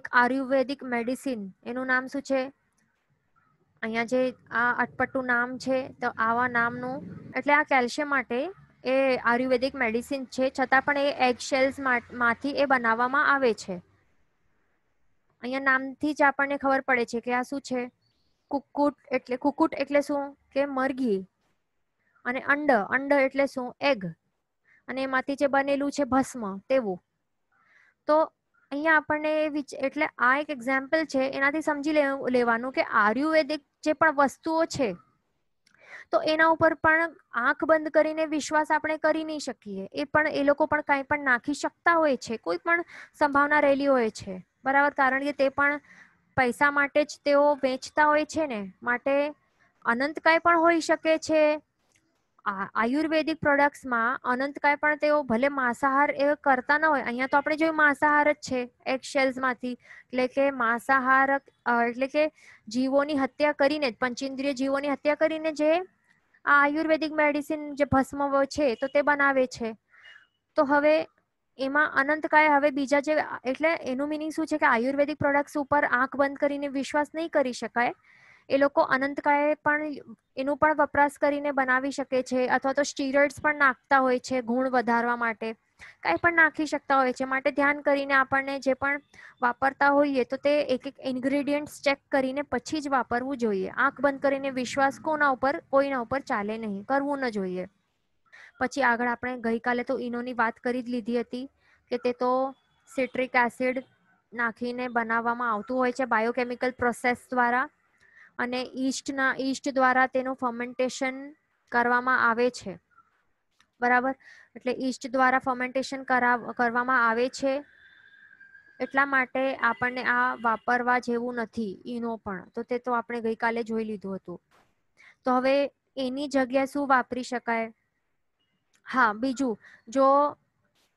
એક આયુર્વેદિક મેડિસિન એનું નામ શું છે અહીંયા જે આ અટપટું નામ છે તો આવા નામનું એટલે આ કેલ્શિયમ માટે એ આયુર્વેદિક મેડિસિન છે છતાં પણ એ એગ શેલ્સ માંથી એ બનાવવામાં આવે છે અહીંયા નામથી જ આપણને ખબર પડે છે કે આ શું છે કુકુટ એટલે કુકુટ એટલે શું કે મરઘી અને અંડ અંડ એટલે શું એગ અને એમાંથી જે બનેલું છે ભસ્મ તેવું તો અહીંયા આપણને એટલે આ એક એક્ઝામ્પલ છે એનાથી સમજી લેવાનું કે આયુર્વેદિક જે પણ વસ્તુઓ છે તો એના ઉપર પણ આંખ બંધ કરીને વિશ્વાસ આપણે કરી નહીં શકીએ એ પણ એ લોકો પણ કાંઈ પણ નાખી શકતા હોય છે કોઈ પણ સંભાવના રહેલી હોય છે બરાબર કારણ કે તે પણ પૈસા માટે જ તેઓ વેચતા હોય છે ને માટે અનંત કાંઈ પણ હોઈ શકે છે આયુર્વેદિક પ્રોડક્ટ્સમાં અનંતકાય પણ તેઓ ભલે માંસાહાર એ કરતા ન હોય અહીંયા તો આપણે જોયું માંસાહાર જ છે એગ શેલ્સમાંથી એટલે કે માંસાહાર એટલે કે જીવોની હત્યા કરીને જ પંચેન્દ્રિય જીવોની હત્યા કરીને જે આ આયુર્વેદિક મેડિસિન જે ભસ્મ છે તો તે બનાવે છે તો હવે એમાં અનંતકાય હવે બીજા જે એટલે એનું મિનિંગ શું છે કે આયુર્વેદિક પ્રોડક્ટ્સ ઉપર આંખ બંધ કરીને વિશ્વાસ નહીં કરી શકાય એ લોકો અનંતકાય પણ એનું પણ વપરાશ કરીને બનાવી શકે છે અથવા તો સ્ટીરોઇડ્સ પણ નાખતા હોય છે ગુણ વધારવા માટે કાંઈ પણ નાખી શકતા હોય છે માટે ધ્યાન કરીને આપણને જે પણ વાપરતા હોઈએ તો તે એક એક ઇન્ગ્રેડિયન્ટ્સ ચેક કરીને પછી જ વાપરવું જોઈએ આંખ બંધ કરીને વિશ્વાસ કોના ઉપર કોઈના ઉપર ચાલે નહીં કરવું ન જોઈએ પછી આગળ આપણે ગઈકાલે તો ઈનોની વાત કરી જ લીધી હતી કે તે તો સિટ્રિક એસિડ નાખીને બનાવવામાં આવતું હોય છે બાયોકેમિકલ પ્રોસેસ દ્વારા અને ઈસ્ટના ઈસ્ટ દ્વારા તેનું ફર્મેન્ટેશન કરવામાં આવે છે બરાબર એટલે ઈસ્ટ દ્વારા ફર્મેન્ટેશન કરવામાં આવે છે એટલા માટે આપણને આ વાપરવા જેવું નથી ઈનો પણ તો તે તો આપણે ગઈકાલે જોઈ લીધું હતું તો હવે એની જગ્યાએ શું વાપરી શકાય હા બીજું જો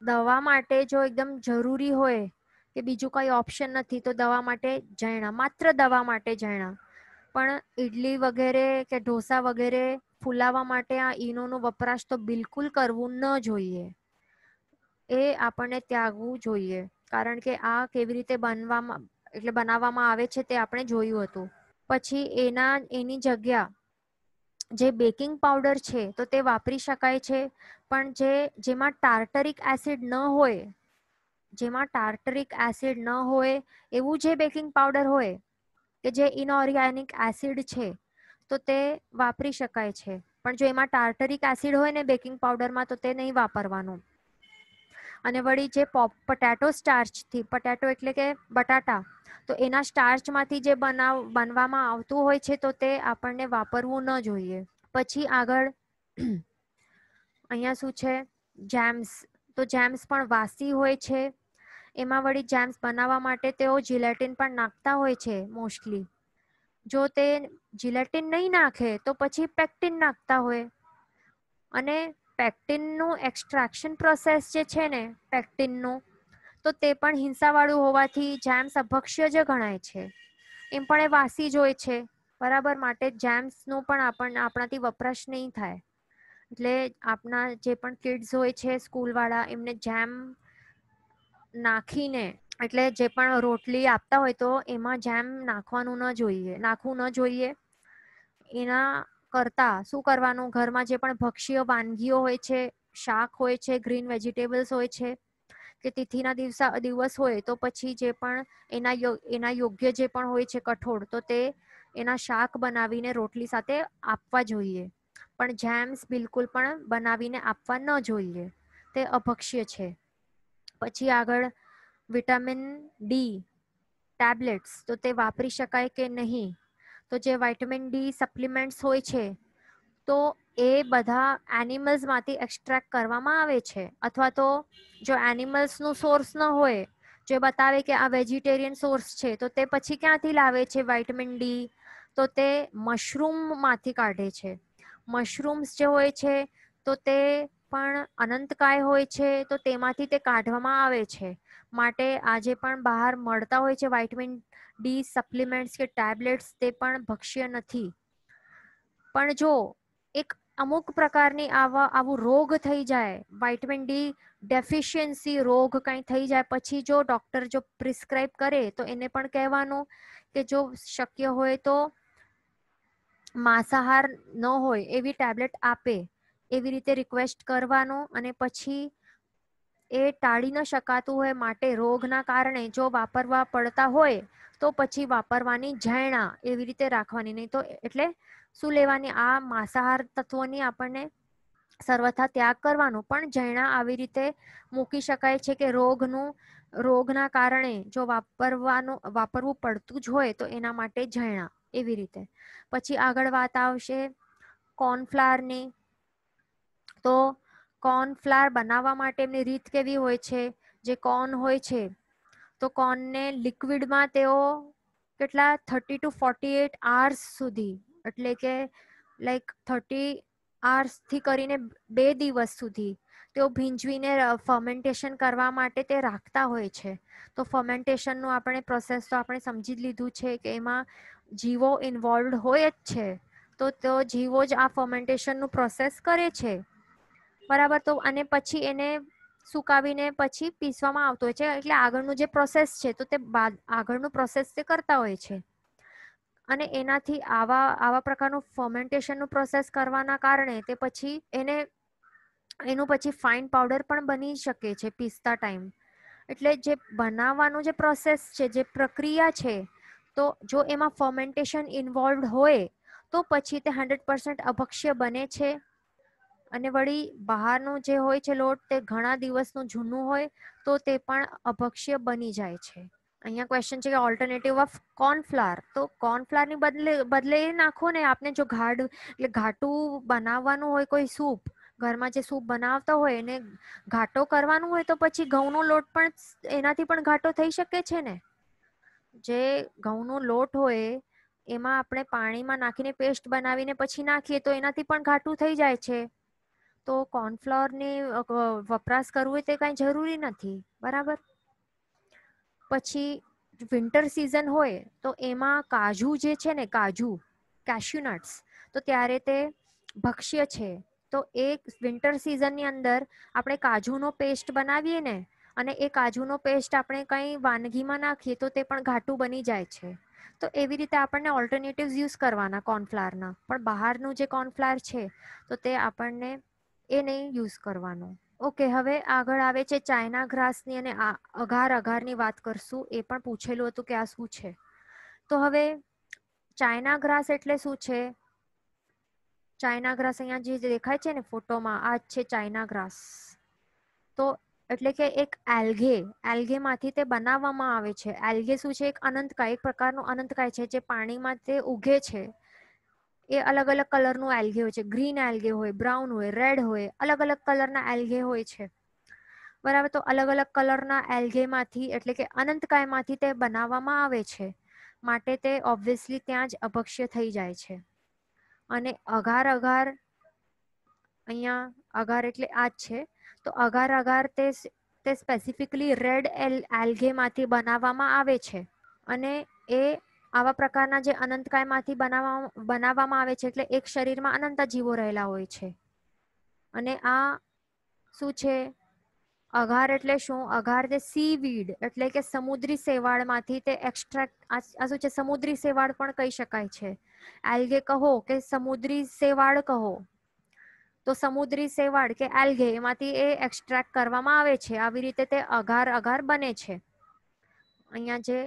દવા માટે જો એકદમ જરૂરી હોય કે બીજું કંઈ ઓપ્શન નથી તો દવા માટે જૈણા માત્ર દવા માટે જૈણા પણ ઈડલી વગેરે કે ઢોસા વગેરે ફૂલાવા માટે આ ઈનોનો વપરાશ તો બિલકુલ કરવું ન જોઈએ એ આપણને ત્યાગવું જોઈએ કારણ કે આ કેવી રીતે બનવામાં એટલે બનાવવામાં આવે છે તે આપણે જોયું હતું પછી એના એની જગ્યા જે બેકિંગ પાવડર છે તો તે વાપરી શકાય છે પણ જે જેમાં ટાર્ટરિક એસિડ ન હોય જેમાં ટાર્ટરિક એસિડ ન હોય એવું જે બેકિંગ પાવડર હોય કે જે ઇનઓર્ગેનિક એસિડ છે તો તે વાપરી શકાય છે પણ જો એમાં ટાર્ટરિક એસિડ હોય ને બેકિંગ પાવડરમાં તો તે નહીં વાપરવાનું અને વળી જે પટેટો સ્ટાર્ચથી પટેટો એટલે કે બટાટા તો એના સ્ટાર્ચમાંથી જે બનાવ બનવામાં આવતું હોય છે તો તે આપણને વાપરવું ન જોઈએ પછી આગળ અહીંયા શું છે જેમ્સ તો જેમ્સ પણ વાસી હોય છે એમાં વળી જેમ્સ બનાવવા માટે તેઓ જિલેટિન પણ નાખતા હોય છે મોસ્ટલી જો તે જિલેટિન નહીં નાખે તો પછી પેક્ટિન નાખતા હોય અને પેક્ટિનનું એક્સ્ટ્રાક્શન પ્રોસેસ જે છે ને પેક્ટિનનું તો તે પણ હિંસાવાળું હોવાથી જેમ્સ અભક્ષ્ય જ ગણાય છે એમ પણ એ વાસી જ હોય છે બરાબર માટે જેમ્સનું પણ આપણને આપણાથી વપરાશ નહીં થાય એટલે આપના જે પણ કિડ્સ હોય છે સ્કૂલવાળા એમને જેમ નાખીને એટલે જે પણ રોટલી આપતા હોય તો એમાં જેમ નાખવાનું ન જોઈએ નાખવું ન જોઈએ એના કરતા શું કરવાનું ઘરમાં જે પણ ભક્ષીય વાનગીઓ હોય છે શાક હોય છે ગ્રીન વેજીટેબલ્સ હોય છે કે તિથિના દિવસા દિવસ હોય તો પછી જે પણ એના એના યોગ્ય જે પણ હોય છે કઠોળ તો તે એના શાક બનાવીને રોટલી સાથે આપવા જોઈએ પણ જેમ્સ બિલકુલ પણ બનાવીને આપવા ન જોઈએ તે અભક્ષ્ય છે પછી આગળ વિટામિન ડી ટેબ્લેટ્સ તો તે વાપરી શકાય કે નહીં તો જે વિટામિન ડી સપ્લિમેન્ટ્સ હોય છે તો એ બધા એનિમલ્સમાંથી એક્સ્ટ્રેક્ટ કરવામાં આવે છે અથવા તો જો એનિમલ્સનું સોર્સ ન હોય જે બતાવે કે આ વેજીટેરિયન સોર્સ છે તો તે પછી ક્યાંથી લાવે છે વિટામિન ડી તો તે મશરૂમમાંથી કાઢે છે મશરૂમ્સ જે હોય છે તો તે પણ અનંતકાય હોય છે તો તેમાંથી તે કાઢવામાં આવે છે માટે આજે પણ બહાર મળતા હોય છે વાઇટમિન ડી સપ્લિમેન્ટ્સ કે ટેબ્લેટ્સ તે પણ ભક્ષ્ય નથી પણ જો એક અમુક પ્રકારની આવા આવું રોગ થઈ જાય વાઇટમિન ડી ડેફિશિયન્સી રોગ કંઈ થઈ જાય પછી જો ડૉક્ટર જો પ્રિસ્ક્રાઇબ કરે તો એને પણ કહેવાનું કે જો શક્ય હોય તો માંસાહાર ન હોય એવી ટેબ્લેટ આપે એવી રીતે રિક્વેસ્ટ કરવાનો અને પછી એ ટાળી ન શકાતું હોય માટે રોગના કારણે જો વાપરવા પડતા હોય તો પછી વાપરવાની ઝાયણા એવી રીતે રાખવાની નહીં તો એટલે શું લેવાની આ માંસાહાર તત્વોની આપણને સર્વથા ત્યાગ કરવાનો પણ જૈણા આવી રીતે મૂકી શકાય છે કે રોગનું રોગના કારણે જો વાપરવાનું વાપરવું પડતું જ હોય તો એના માટે જૈણા એવી રીતે પછી આગળ વાત આવશે કોર્નફ્લાવરની તો કોર્ન કોર્નફ્લાર બનાવવા માટે એમની રીત કેવી હોય છે જે કોર્ન હોય છે તો કોર્નને લિક્વિડમાં તેઓ કેટલા thirty to forty eight hours સુધી એટલે કે લાઈક થર્ટી આવર્સથી કરીને બે દિવસ સુધી તેઓ ભીંજવીને ફર્મેન્ટેશન કરવા માટે તે રાખતા હોય છે તો ફર્મેન્ટેશનનું આપણે પ્રોસેસ તો આપણે સમજી જ લીધું છે કે એમાં જીવો ઇન્વોલ્વડ હોય જ છે તો તેઓ જીવો જ આ ફર્મેન્ટેશનનું પ્રોસેસ કરે છે બરાબર તો અને પછી એને સુકાવીને પછી પીસવામાં આવતો હોય છે એટલે આગળનું જે પ્રોસેસ છે તો તે બાદ આગળનું પ્રોસેસ તે કરતા હોય છે અને એનાથી આવા આવા પ્રકારનું ફર્મેન્ટેશનનું પ્રોસેસ કરવાના કારણે તે પછી એને એનું પછી ફાઇન પાવડર પણ બની શકે છે પીસતા ટાઈમ એટલે જે બનાવવાનું જે પ્રોસેસ છે જે પ્રક્રિયા છે તો જો એમાં ફર્મેન્ટેશન ઇન્વોલ્વડ હોય તો પછી તે હંડ્રેડ પર્સન્ટ અભક્ષ્ય બને છે અને વળી બહારનું જે હોય છે લોટ તે ઘણા દિવસનું જૂનું હોય તો તે પણ અભક્ષ્ય બની જાય છે અહીંયા ક્વેશ્ચન છે કે ઓલ્ટરનેટિવ ઓફ કોર્નફ્લાર તો કોર્નફ્લારની બદલે બદલે નાખો ને આપને જો ગાઢ એટલે ઘાટું બનાવવાનું હોય કોઈ સૂપ ઘરમાં જે સૂપ બનાવતા હોય એને ઘાટો કરવાનું હોય તો પછી ઘઉંનો લોટ પણ એનાથી પણ ઘાટો થઈ શકે છે ને જે ઘઉંનો લોટ હોય એમાં આપણે પાણીમાં નાખીને પેસ્ટ બનાવીને પછી નાખીએ તો એનાથી પણ ઘાટું થઈ જાય છે તો કોર્નફ્લોરને વપરાશ કરવો તે કાંઈ જરૂરી નથી બરાબર પછી વિન્ટર સિઝન હોય તો એમાં કાજુ જે છે ને કાજુ કેશ્યુનટ્સ તો ત્યારે તે ભક્ષ્ય છે તો એ વિન્ટર સિઝનની અંદર આપણે કાજુનો પેસ્ટ બનાવીએ ને અને એ કાજુનો પેસ્ટ આપણે કંઈ વાનગીમાં નાખીએ તો તે પણ ઘાટું બની જાય છે તો એવી રીતે આપણને ઓલ્ટરનેટિવ્સ યુઝ કરવાના કોર્નફ્લાવરના પણ બહારનું જે કોર્નફ્લાવર છે તો તે આપણને એ નહીં યુઝ કરવાનો ઓકે હવે આગળ આવે છે ચાઇના ગ્રાસની અને અઘાર અઘારની વાત કરશું એ પણ પૂછેલું હતું કે આ શું છે તો હવે ચાઇના ગ્રાસ એટલે શું છે ચાઇના ગ્રાસ અહીંયા જે દેખાય છે ને ફોટોમાં આ છે ચાઇના ગ્રાસ તો એટલે કે એક એલ્ગે એલ્ગેમાંથી તે બનાવવામાં આવે છે એલ્ગે શું છે એક અનંતકાય એક પ્રકારનું અનંતકાય છે જે પાણીમાં તે ઉગે છે એ અલગ અલગ કલરનું એલ્ગે હોય છે ગ્રીન એલ્ગે હોય બ્રાઉન હોય રેડ હોય અલગ અલગ કલરના એલ્ગે હોય છે બરાબર તો અલગ અલગ કલરના એલ્ગેમાંથી એટલે કે અનંતકાયમાંથી તે બનાવવામાં આવે છે માટે તે ઓબ્વિયસલી ત્યાં જ અભક્ષ્ય થઈ જાય છે અને અઘાર અઘાર અહીંયા અઘાર એટલે આ જ છે તો અઘાર અઘાર તે તે સ્પેસિફિકલી રેડ એલ એલ્ગેમાંથી બનાવવામાં આવે છે અને એ આવા પ્રકારના જે અનંતકાયમાંથી બનાવવા બનાવવામાં આવે છે એટલે એક શરીરમાં અનંત જીવો રહેલા હોય છે અને આ શું છે અઘાર એટલે શું અઘાર તે સીવીડ એટલે કે સમુદ્રી શેવાળમાંથી તે એક્સ્ટ્રેક્ટ આ શું છે સમુદ્રી શેવાળ પણ કહી શકાય છે એલ્ગે કહો કે સમુદ્રી શેવાળ કહો તો સમુદ્રી શેવાળ કે એલ્ગે એમાંથી એ એક્સ્ટ્રેક્ટ કરવામાં આવે છે આવી રીતે તે અઘાર અઘાર બને છે અહીંયા જે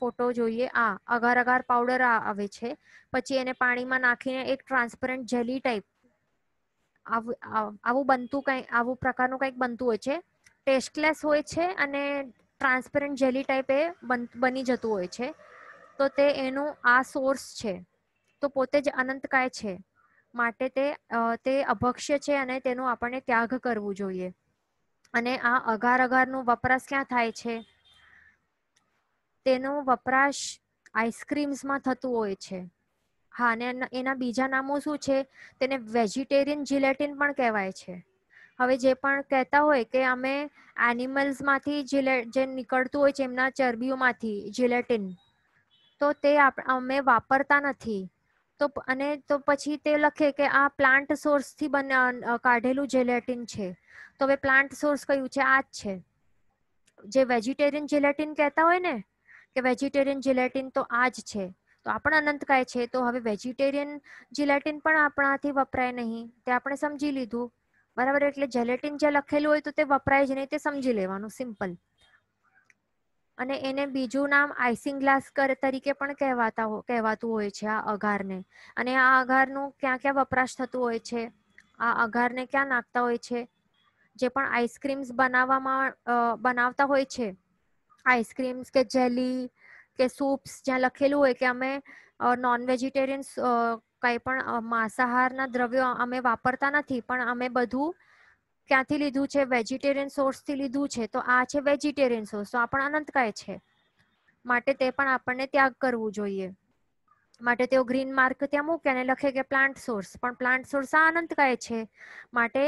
ફોટો જોઈએ આ અગાર અગાર પાવડર આવે છે પછી એને પાણીમાં નાખીને એક ટ્રાન્સપરન્ટ જેલી ટાઈપ આવું બનતું કંઈ આવું પ્રકારનું કંઈક બનતું હોય છે ટેસ્ટલેસ હોય છે અને ટ્રાન્સપરન્ટ જેલી ટાઈપ એ બની જતું હોય છે તો તે એનું આ સોર્સ છે તો પોતે જ અનંતકાય છે માટે તે તે અભક્ષ્ય છે અને તેનું આપણને ત્યાગ કરવું જોઈએ અને આ અગાર અગારનું વપરાશ ક્યાં થાય છે તેનો વપરાશ આઈસ્ક્રીમ્સમાં થતું હોય છે હા અને એના બીજા નામો શું છે તેને વેજીટેરિયન જિલેટિન પણ કહેવાય છે હવે જે પણ કહેતા હોય કે અમે એનિમલ્સમાંથી જિલે જે નીકળતું હોય છે એમના ચરબીઓમાંથી જિલેટિન તો તે અમે વાપરતા નથી તો અને તો પછી તે લખે કે આ પ્લાન્ટ સોર્સથી બને કાઢેલું જિલેટિન છે તો હવે પ્લાન્ટ સોર્સ કયું છે આ જ છે જે વેજીટેરિયન જિલેટિન કહેતા હોય ને કે વેજીટેરિયન જિલેટિન તો આ જ છે તો આપણ અનંતકાય છે તો હવે વેજીટેરિયન જિલેટિન પણ આપણાથી વપરાય નહીં તે આપણે સમજી લીધું બરાબર એટલે જેલેટિન જે લખેલું હોય તો તે વપરાય જ નહીં તે સમજી લેવાનું સિમ્પલ અને એને બીજું નામ આઈસિંગ ગ્લાસ કર તરીકે પણ કહેવાતા કહેવાતું હોય છે આ અઘારને અને આ અઘારનું ક્યાં ક્યાં વપરાશ થતું હોય છે આ અઘારને ક્યાં નાખતા હોય છે જે પણ આઈસ્ક્રીમ્સ બનાવવામાં બનાવતા હોય છે આઈસ્ક્રીમ્સ કે જેલી કે સૂપ્સ જ્યાં લખેલું હોય કે અમે નોન વેજીટેરિયન કંઈ પણ માંસાહારના દ્રવ્યો અમે વાપરતા નથી પણ અમે બધું ક્યાંથી લીધું છે વેજીટેરિયન સોર્સથી લીધું છે તો આ છે વેજીટેરિયન સોર્સ તો આ પણ અનંતકાય છે માટે તે પણ આપણને ત્યાગ કરવું જોઈએ માટે તેઓ ગ્રીન માર્ક ત્યાં મૂકે અને લખે કે પ્લાન્ટ સોર્સ પણ પ્લાન્ટ સોર્સ આ અનંતકાય છે માટે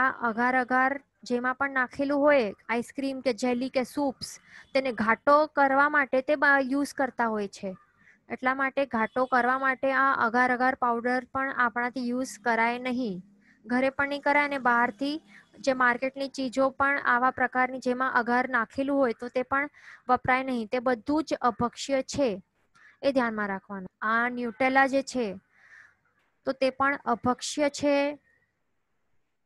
આ અઘાર અઘાર જેમાં પણ નાખેલું હોય આઈસ્ક્રીમ કે જેલી કે સૂપ્સ તેને ઘાટો કરવા માટે તે યુઝ કરતા હોય છે એટલા માટે ઘાટો કરવા માટે આ અઘાર અઘાર પાવડર પણ આપણાથી યુઝ કરાય નહીં ઘરે પણ નહીં કરાય અને બહારથી જે માર્કેટની ચીજો પણ આવા પ્રકારની જેમાં અઘાર નાખેલું હોય તો તે પણ વપરાય નહીં તે બધું જ અભક્ષ્ય છે એ ધ્યાનમાં રાખવાનું આ ન્યુટેલા જે છે તો તે પણ અભક્ષ્ય છે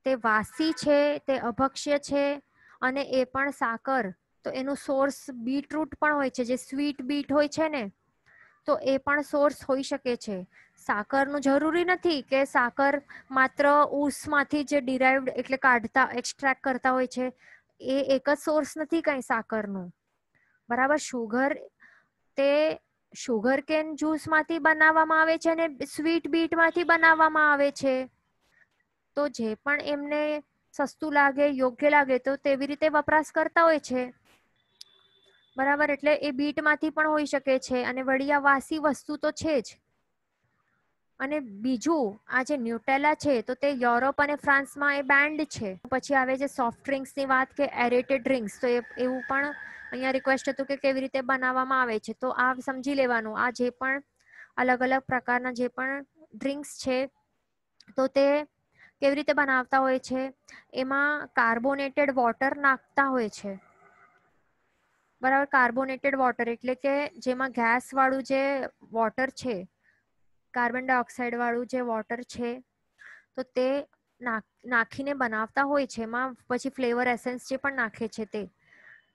તે વાસી છે તે અભક્ષ્ય છે અને એ પણ સાકર તો એનું સોર્સ બીટરૂટ પણ હોય છે જે સ્વીટ બીટ હોય છે ને તો એ પણ સોર્સ હોઈ શકે છે સાકરનું જરૂરી નથી કે સાકર માત્ર ઉસમાંથી જે ડિરાઈવડ એટલે કાઢતા એક્સ્ટ્રેક્ટ કરતા હોય છે એ એક જ સોર્સ નથી કાંઈ સાકરનું બરાબર શુગર તે શુગર કેન જ્યુસમાંથી બનાવવામાં આવે છે અને સ્વીટ બીટમાંથી બનાવવામાં આવે છે તો જે પણ એમને સસ્તું લાગે યોગ્ય લાગે તો તેવી રીતે વપરાશ કરતા હોય છે બરાબર એટલે એ બીટમાંથી પણ હોઈ શકે છે અને વળી આ વાસી વસ્તુ તો છે જ અને બીજું આ જે ન્યુટેલા છે તો તે યુરોપ અને ફ્રાન્સમાં એ બેન્ડ છે પછી આવે છે સોફ્ટ ડ્રિંક્સની વાત કે એરેટેડ ડ્રિંક્સ તો એવું પણ અહીંયા રિક્વેસ્ટ હતું કે કેવી રીતે બનાવવામાં આવે છે તો આ સમજી લેવાનું આ જે પણ અલગ અલગ પ્રકારના જે પણ ડ્રિંક્સ છે તો તે કેવી રીતે બનાવતા હોય છે એમાં કાર્બોનેટેડ વોટર નાખતા હોય છે બરાબર કાર્બોનેટેડ વોટર એટલે કે જેમાં ગેસવાળું જે વોટર છે કાર્બન ડાયોક્સાઇડવાળું જે વોટર છે તો તે નાખીને બનાવતા હોય છે એમાં પછી ફ્લેવર એસેન્સ જે પણ નાખે છે તે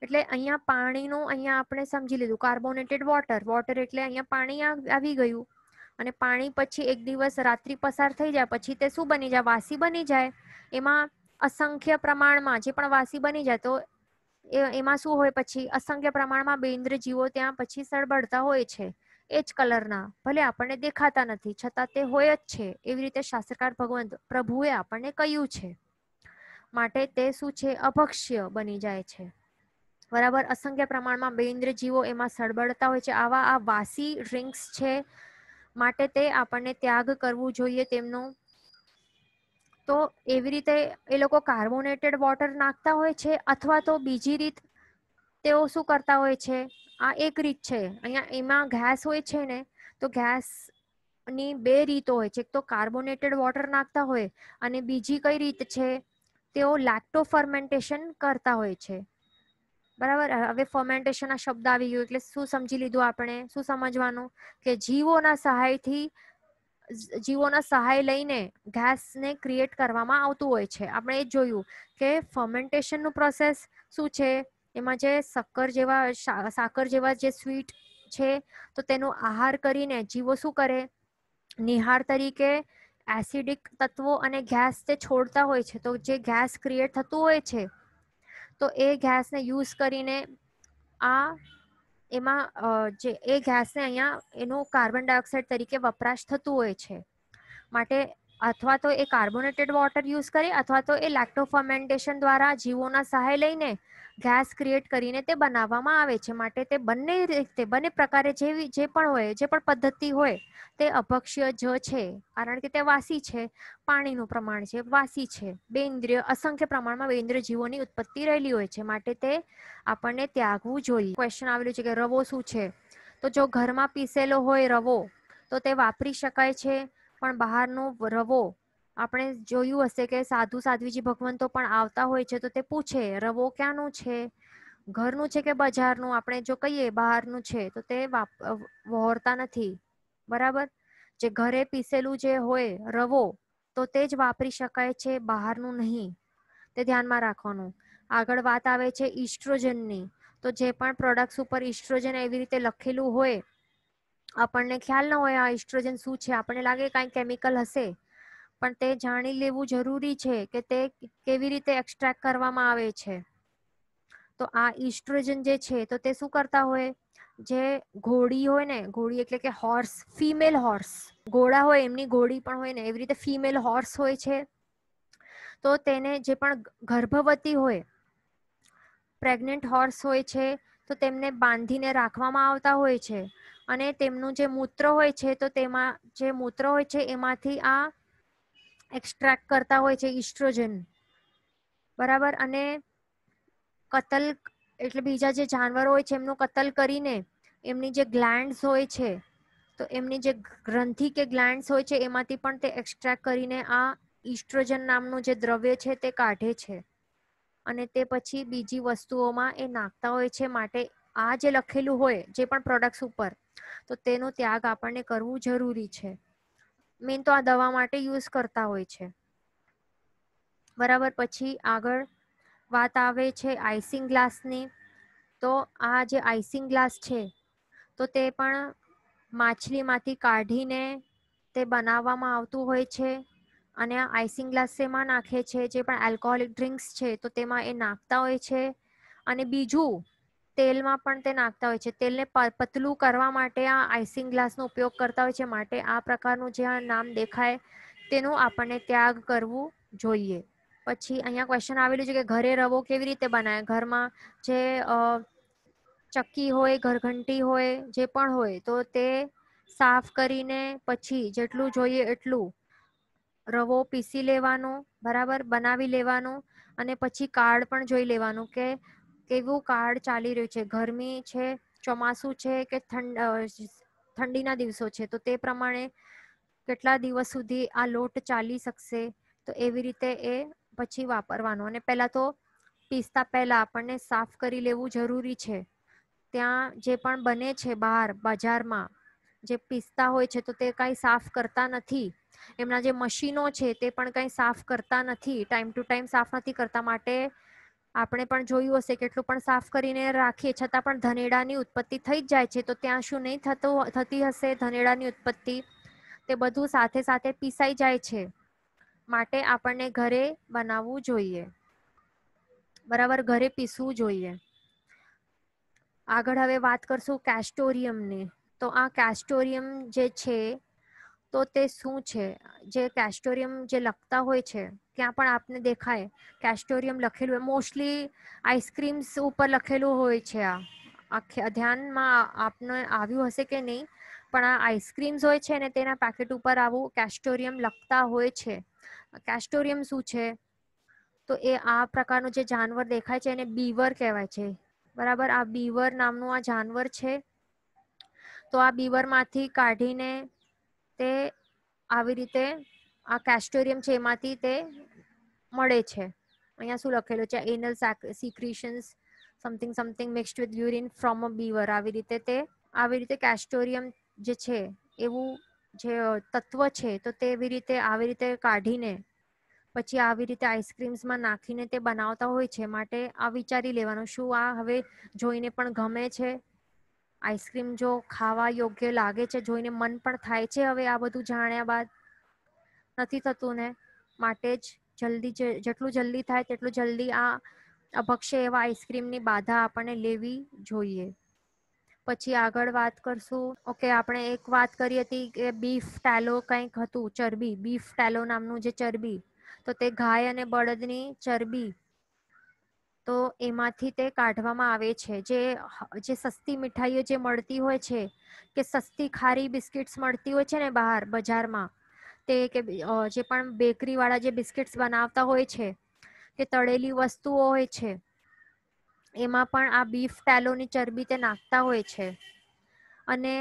એટલે અહીંયા પાણીનું અહીંયા આપણે સમજી લીધું કાર્બોનેટેડ વોટર વોટર એટલે અહીંયા પાણી આવી ગયું અને પાણી પછી એક દિવસ રાત્રિ પસાર થઈ જાય પછી તે શું બની જાય વાસી બની જાય એમાં અસંખ્ય પ્રમાણમાં જે પણ વાસી બની જાય તો એમાં શું હોય પછી અસંખ્ય પ્રમાણમાં બેન્દ્ર જીવો ત્યાં પછી સળબળતા હોય છે એ જ કલરના ભલે આપણને દેખાતા નથી છતાં તે હોય જ છે એવી રીતે શાસ્ત્રકાર ભગવંત પ્રભુએ આપણને કહ્યું છે માટે તે શું છે અભક્ષ્ય બની જાય છે બરાબર અસંખ્ય પ્રમાણમાં બેન્દ્ર જીવો એમાં સળબળતા હોય છે આવા આ વાસી ડ્રિંક્સ છે માટે તે આપણને ત્યાગ કરવું જોઈએ તેમનો તો એવી રીતે એ લોકો કાર્બોનેટેડ વોટર નાખતા હોય છે અથવા તો બીજી રીત તેઓ શું કરતા હોય છે આ એક રીત છે અહીંયા એમાં ગેસ હોય છે ને તો ઘાસની બે રીતો હોય છે એક તો કાર્બોનેટેડ વોટર નાખતા હોય અને બીજી કઈ રીત છે તેઓ લેક્ટો ફર્મેન્ટેશન કરતા હોય છે બરાબર હવે ફર્મેન્ટેશન આ શબ્દ આવી ગયો એટલે શું સમજી લીધું આપણે શું સમજવાનું કે જીવોના સહાયથી જીવોના સહાય લઈને ગેસને ક્રિએટ કરવામાં આવતું હોય છે આપણે એ જોયું કે ફર્મેન્ટેશનનું પ્રોસેસ શું છે એમાં જે શક્કર જેવા સાકર જેવા જે સ્વીટ છે તો તેનો આહાર કરીને જીવો શું કરે નિહાર તરીકે એસિડિક તત્વો અને ગેસ તે છોડતા હોય છે તો જે ગેસ ક્રિએટ થતું હોય છે તો એ ગેસને યુઝ કરીને આ એમાં જે એ ગેસને અહીંયા એનો કાર્બન ડાયોક્સાઇડ તરીકે વપરાશ થતું હોય છે માટે અથવા તો એ કાર્બોનેટેડ વોટર યુઝ કરી અથવા તો એ લેક્ટો દ્વારા જીવોના સહાય લઈને ગેસ ક્રિએટ કરીને તે બનાવવામાં આવે છે માટે તે બંને રીતે બંને પ્રકારે જેવી જે પણ હોય જે પણ પદ્ધતિ હોય તે અભક્ષ્ય જ છે કારણ કે તે વાસી છે પાણીનું પ્રમાણ છે વાસી છે બેન્દ્રિય અસંખ્ય પ્રમાણમાં બે જીવોની ઉત્પત્તિ રહેલી હોય છે માટે તે આપણને ત્યાગવું જોઈએ ક્વેશ્ચન આવેલું છે કે રવો શું છે તો જો ઘરમાં પીસેલો હોય રવો તો તે વાપરી શકાય છે પણ બહારનો રવો આપણે જોયું હશે કે સાધુ સાધ્વીજી ભગવંતો પણ આવતા હોય છે તો તે પૂછે રવો ક્યાંનો છે ઘરનું છે કે બજારનું આપણે જો કહીએ બહારનું છે તો તે વહોરતા નથી બરાબર જે ઘરે પીસેલું જે હોય રવો તો તે જ વાપરી શકાય છે બહારનું નહીં તે ધ્યાનમાં રાખવાનું આગળ વાત આવે છે ઇસ્ટ્રોજનની તો જે પણ પ્રોડક્ટ્સ ઉપર ઈસ્ટ્રોજન એવી રીતે લખેલું હોય આપણને ખ્યાલ ન હોય આ ઇસ્ટ્રોજન શું છે આપણને લાગે કાંઈ કેમિકલ હશે પણ તે જાણી લેવું જરૂરી છે કે તે કેવી રીતે એક્સટ્રેક્ટ કરવામાં આવે છે તો આ ઇસ્ટ્રોજન જે છે તો તે શું કરતા હોય જે ઘોડી હોય ને ઘોડી એટલે કે હોર્સ ફિમેલ હોર્સ ઘોડા હોય એમની ઘોડી પણ હોય ને એવી રીતે ફિમેલ હોર્સ હોય છે તો તેને જે પણ ગર્ભવતી હોય પ્રેગ્નન્ટ હોર્સ હોય છે તો તેમને બાંધીને રાખવામાં આવતા હોય છે અને તેમનું જે મૂત્ર હોય છે તો તેમાં જે મૂત્ર હોય છે એમાંથી આ એક્સ્ટ્રેક્ટ કરતા હોય છે ઇસ્ટ્રોજન બરાબર અને કતલ એટલે બીજા જે જાનવરો હોય છે એમનું કતલ કરીને એમની જે ગ્લેન્ડ્સ હોય છે તો એમની જે ગ્રંથિ કે ગ્લેન્ડ્સ હોય છે એમાંથી પણ તે એક્સ્ટ્રેક્ટ કરીને આ ઇસ્ટ્રોજન નામનું જે દ્રવ્ય છે તે કાઢે છે અને તે પછી બીજી વસ્તુઓમાં એ નાખતા હોય છે માટે આ જે લખેલું હોય જે પણ પ્રોડક્ટ્સ ઉપર તો તેનો ત્યાગ આપણને કરવું જરૂરી છે મેન તો આ દવા માટે યુઝ કરતા હોય છે બરાબર પછી આગળ વાત આવે છે આઈસિંગ ગ્લાસની તો આ જે આઈસિંગ ગ્લાસ છે તો તે પણ માછલીમાંથી કાઢીને તે બનાવવામાં આવતું હોય છે અને આ આઈસિંગ ગ્લાસ એમાં નાખે છે જે પણ આલ્કોહોલિક ડ્રિંક્સ છે તો તેમાં એ નાખતા હોય છે અને બીજું તેલમાં પણ તે નાખતા હોય છે તેલને પતલું કરવા માટે આ આઈસિંગ ગ્લાસનો ઉપયોગ કરતા હોય છે માટે આ પ્રકારનું જે આ નામ દેખાય તેનું આપણને ત્યાગ કરવું જોઈએ પછી અહીંયા ક્વેશ્ચન આવેલું છે કે ઘરે રવો કેવી રીતે બનાવે ઘરમાં જે ચક્કી હોય ઘરઘંટી હોય જે પણ હોય તો તે સાફ કરીને પછી જેટલું જોઈએ એટલું રવો પીસી લેવાનો બરાબર બનાવી લેવાનો અને પછી કાર્ડ પણ જોઈ લેવાનું કે કેવું કાળ ચાલી રહ્યું છે ગરમી છે ચોમાસું છે કે ઠંડીના દિવસો છે તો તે પ્રમાણે કેટલા દિવસ સુધી આ લોટ ચાલી શકશે તો એવી રીતે એ પછી વાપરવાનો અને પહેલાં તો પીસતા પહેલાં આપણને સાફ કરી લેવું જરૂરી છે ત્યાં જે પણ બને છે બહાર બજારમાં જે પીસતા હોય છે તો તે કાંઈ સાફ કરતા નથી એમના જે મશીનો છે તે પણ કાંઈ સાફ કરતા નથી ટાઈમ ટુ ટાઈમ સાફ નથી કરતા માટે આપણે પણ જોયું હશે કેટલું પણ સાફ કરીને રાખીએ છતાં પણ ધનેડાની ઉત્પત્તિ થઈ જ જાય છે તો ત્યાં શું નહીં થતું થતી હશે ધનેડાની ઉત્પત્તિ તે બધું સાથે સાથે પીસાઈ જાય છે માટે આપણને ઘરે બનાવવું જોઈએ બરાબર ઘરે પીસવું જોઈએ આગળ હવે વાત કરશું કેસ્ટોરિયમની તો આ કેસ્ટોરિયમ જે છે તો તે શું છે જે કેસ્ટોરિયમ જે લખતા હોય છે ત્યાં પણ આપને દેખાય કેસ્ટોરિયમ લખેલું હોય મોસ્ટલી આઈસ્ક્રીમ્સ ઉપર લખેલું હોય છે આ આખે ધ્યાનમાં આપને આવ્યું હશે કે નહીં પણ આ આઈસ્ક્રીમ્સ હોય છે ને તેના પેકેટ ઉપર આવું કેસ્ટોરિયમ લખતા હોય છે કેસ્ટોરિયમ શું છે તો એ આ પ્રકારનું જે જાનવર દેખાય છે એને બીવર કહેવાય છે બરાબર આ બીવર નામનું આ જાનવર છે તો આ બીવરમાંથી કાઢીને તે આવી રીતે આ કેસ્ટોરિયમ છે એમાંથી તે મળે છે અહીંયા શું લખેલું છે anal secretions something something mixed with urine from a beaver આવી રીતે તે આવી રીતે કેસ્ટોરિયમ જે છે એવું જે તત્વ છે તો તે એવી રીતે આવી રીતે કાઢીને પછી આવી રીતે આઈસ્ક્રીમ્સમાં નાખીને તે બનાવતા હોય છે માટે આ વિચારી લેવાનું શું આ હવે જોઈને પણ ગમે છે આઈસ્ક્રીમ જો ખાવા યોગ્ય લાગે છે જોઈને મન પણ થાય છે હવે આ બધું જાણ્યા બાદ નથી થતું ને માટે જ જલ્દી જેટલું જલ્દી થાય તેટલું જલ્દી આ અભક્ષે એવા આઈસ્ક્રીમની બાધા આપણને લેવી જોઈએ પછી આગળ વાત કરશું ઓકે આપણે એક વાત કરી હતી કે બીફ ટેલો કંઈક હતું ચરબી બીફ ટેલો નામનું જે ચરબી તો તે ગાય અને બળદની ચરબી તો એમાંથી તે કાઢવામાં આવે છે જે જે સસ્તી મીઠાઈઓ જે મળતી હોય છે કે સસ્તી ખારી બિસ્કિટ્સ મળતી હોય છે ને બહાર બજારમાં તે કે જે પણ બેકરી વાળા જે બિસ્કિટ્સ બનાવતા હોય છે કે તળેલી વસ્તુઓ હોય છે એમાં પણ આ બીફ ટેલોની ચરબી તે નાખતા હોય છે અને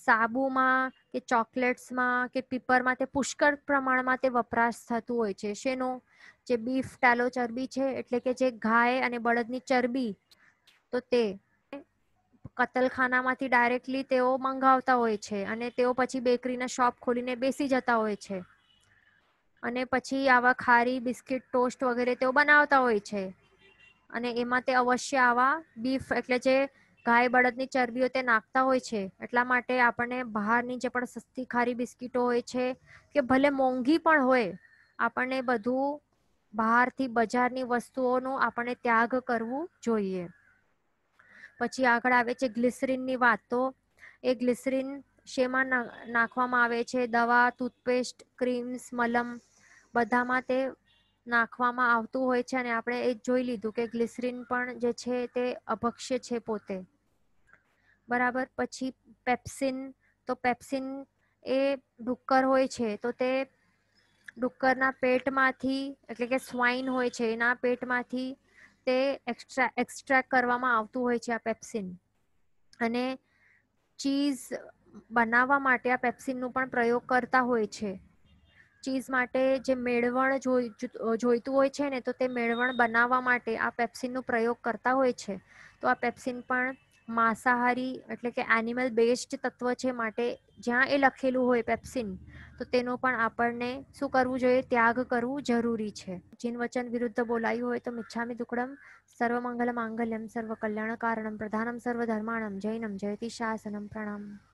સાબુમાં કે ચોકલેટ્સમાં કે પીપરમાં તે પુષ્કળ પ્રમાણમાં તે વપરાશ થતું હોય છે શેનો જે બીફ ટાલો ચરબી છે એટલે કે જે ગાય અને બળદની ચરબી તો તે કતલખાનામાંથી ડાયરેક્ટલી તેઓ મંગાવતા હોય છે અને તેઓ પછી બેકરીના શોપ ખોલીને બેસી જતા હોય છે અને પછી આવા ખારી બિસ્કિટ ટોસ્ટ વગેરે તેઓ બનાવતા હોય છે અને એમાં તે અવશ્ય આવા બીફ એટલે જે ગાય બળદની ચરબીઓ તે નાખતા હોય છે એટલા માટે આપણને બહારની જે પણ સસ્તી ખારી બિસ્કિટો હોય છે કે ભલે મોંઘી પણ હોય આપણને બધું બહારથી બજારની વસ્તુઓનો આપણે ત્યાગ કરવું જોઈએ પછી આગળ આવે છે ગ્લિસરીનની વાત તો એ ગ્લિસરીન શેમાં નાખવામાં આવે છે દવા ટૂથપેસ્ટ ક્રીમ્સ મલમ બધામાં તે નાખવામાં આવતું હોય છે અને આપણે એ જોઈ લીધું કે ગ્લિસરીન પણ જે છે તે અભક્ષ્ય છે પોતે બરાબર પછી પેપ્સિન તો પેપ્સિન એ ડુક્કર હોય છે તો તે ડુક્કરના પેટમાંથી એટલે કે સ્વાઇન હોય છે એના પેટમાંથી તે એક્સ્ટ્રા એક્સ્ટ્રેક્ટ કરવામાં આવતું હોય છે આ પેપ્સિન અને ચીઝ બનાવવા માટે આ પેપ્સિનનો પણ પ્રયોગ કરતા હોય છે ચીઝ માટે જે મેળવણ જોઈતું હોય છે ને તો તે મેળવણ બનાવવા માટે આ પેપ્સિનનો પ્રયોગ કરતા હોય છે તો આ પેપ્સિન પણ માંસાહારી એટલે કે એનિમલ બેસ્ડ તત્વ છે માટે જ્યાં એ લખેલું હોય પેપ્સિન તો તેનો પણ આપણને શું કરવું જોઈએ ત્યાગ કરવું જરૂરી છે જીન વચન વિરુદ્ધ બોલાયું હોય તો મિચ્છામી દુકડમ સર્વમંગલ માંગલ્યમ સર્વ કલ્યાણ કારણમ પ્રધાનમ સર્વ ધર્માણમ જૈનમ જયતિ શાસનમ પ્રણામ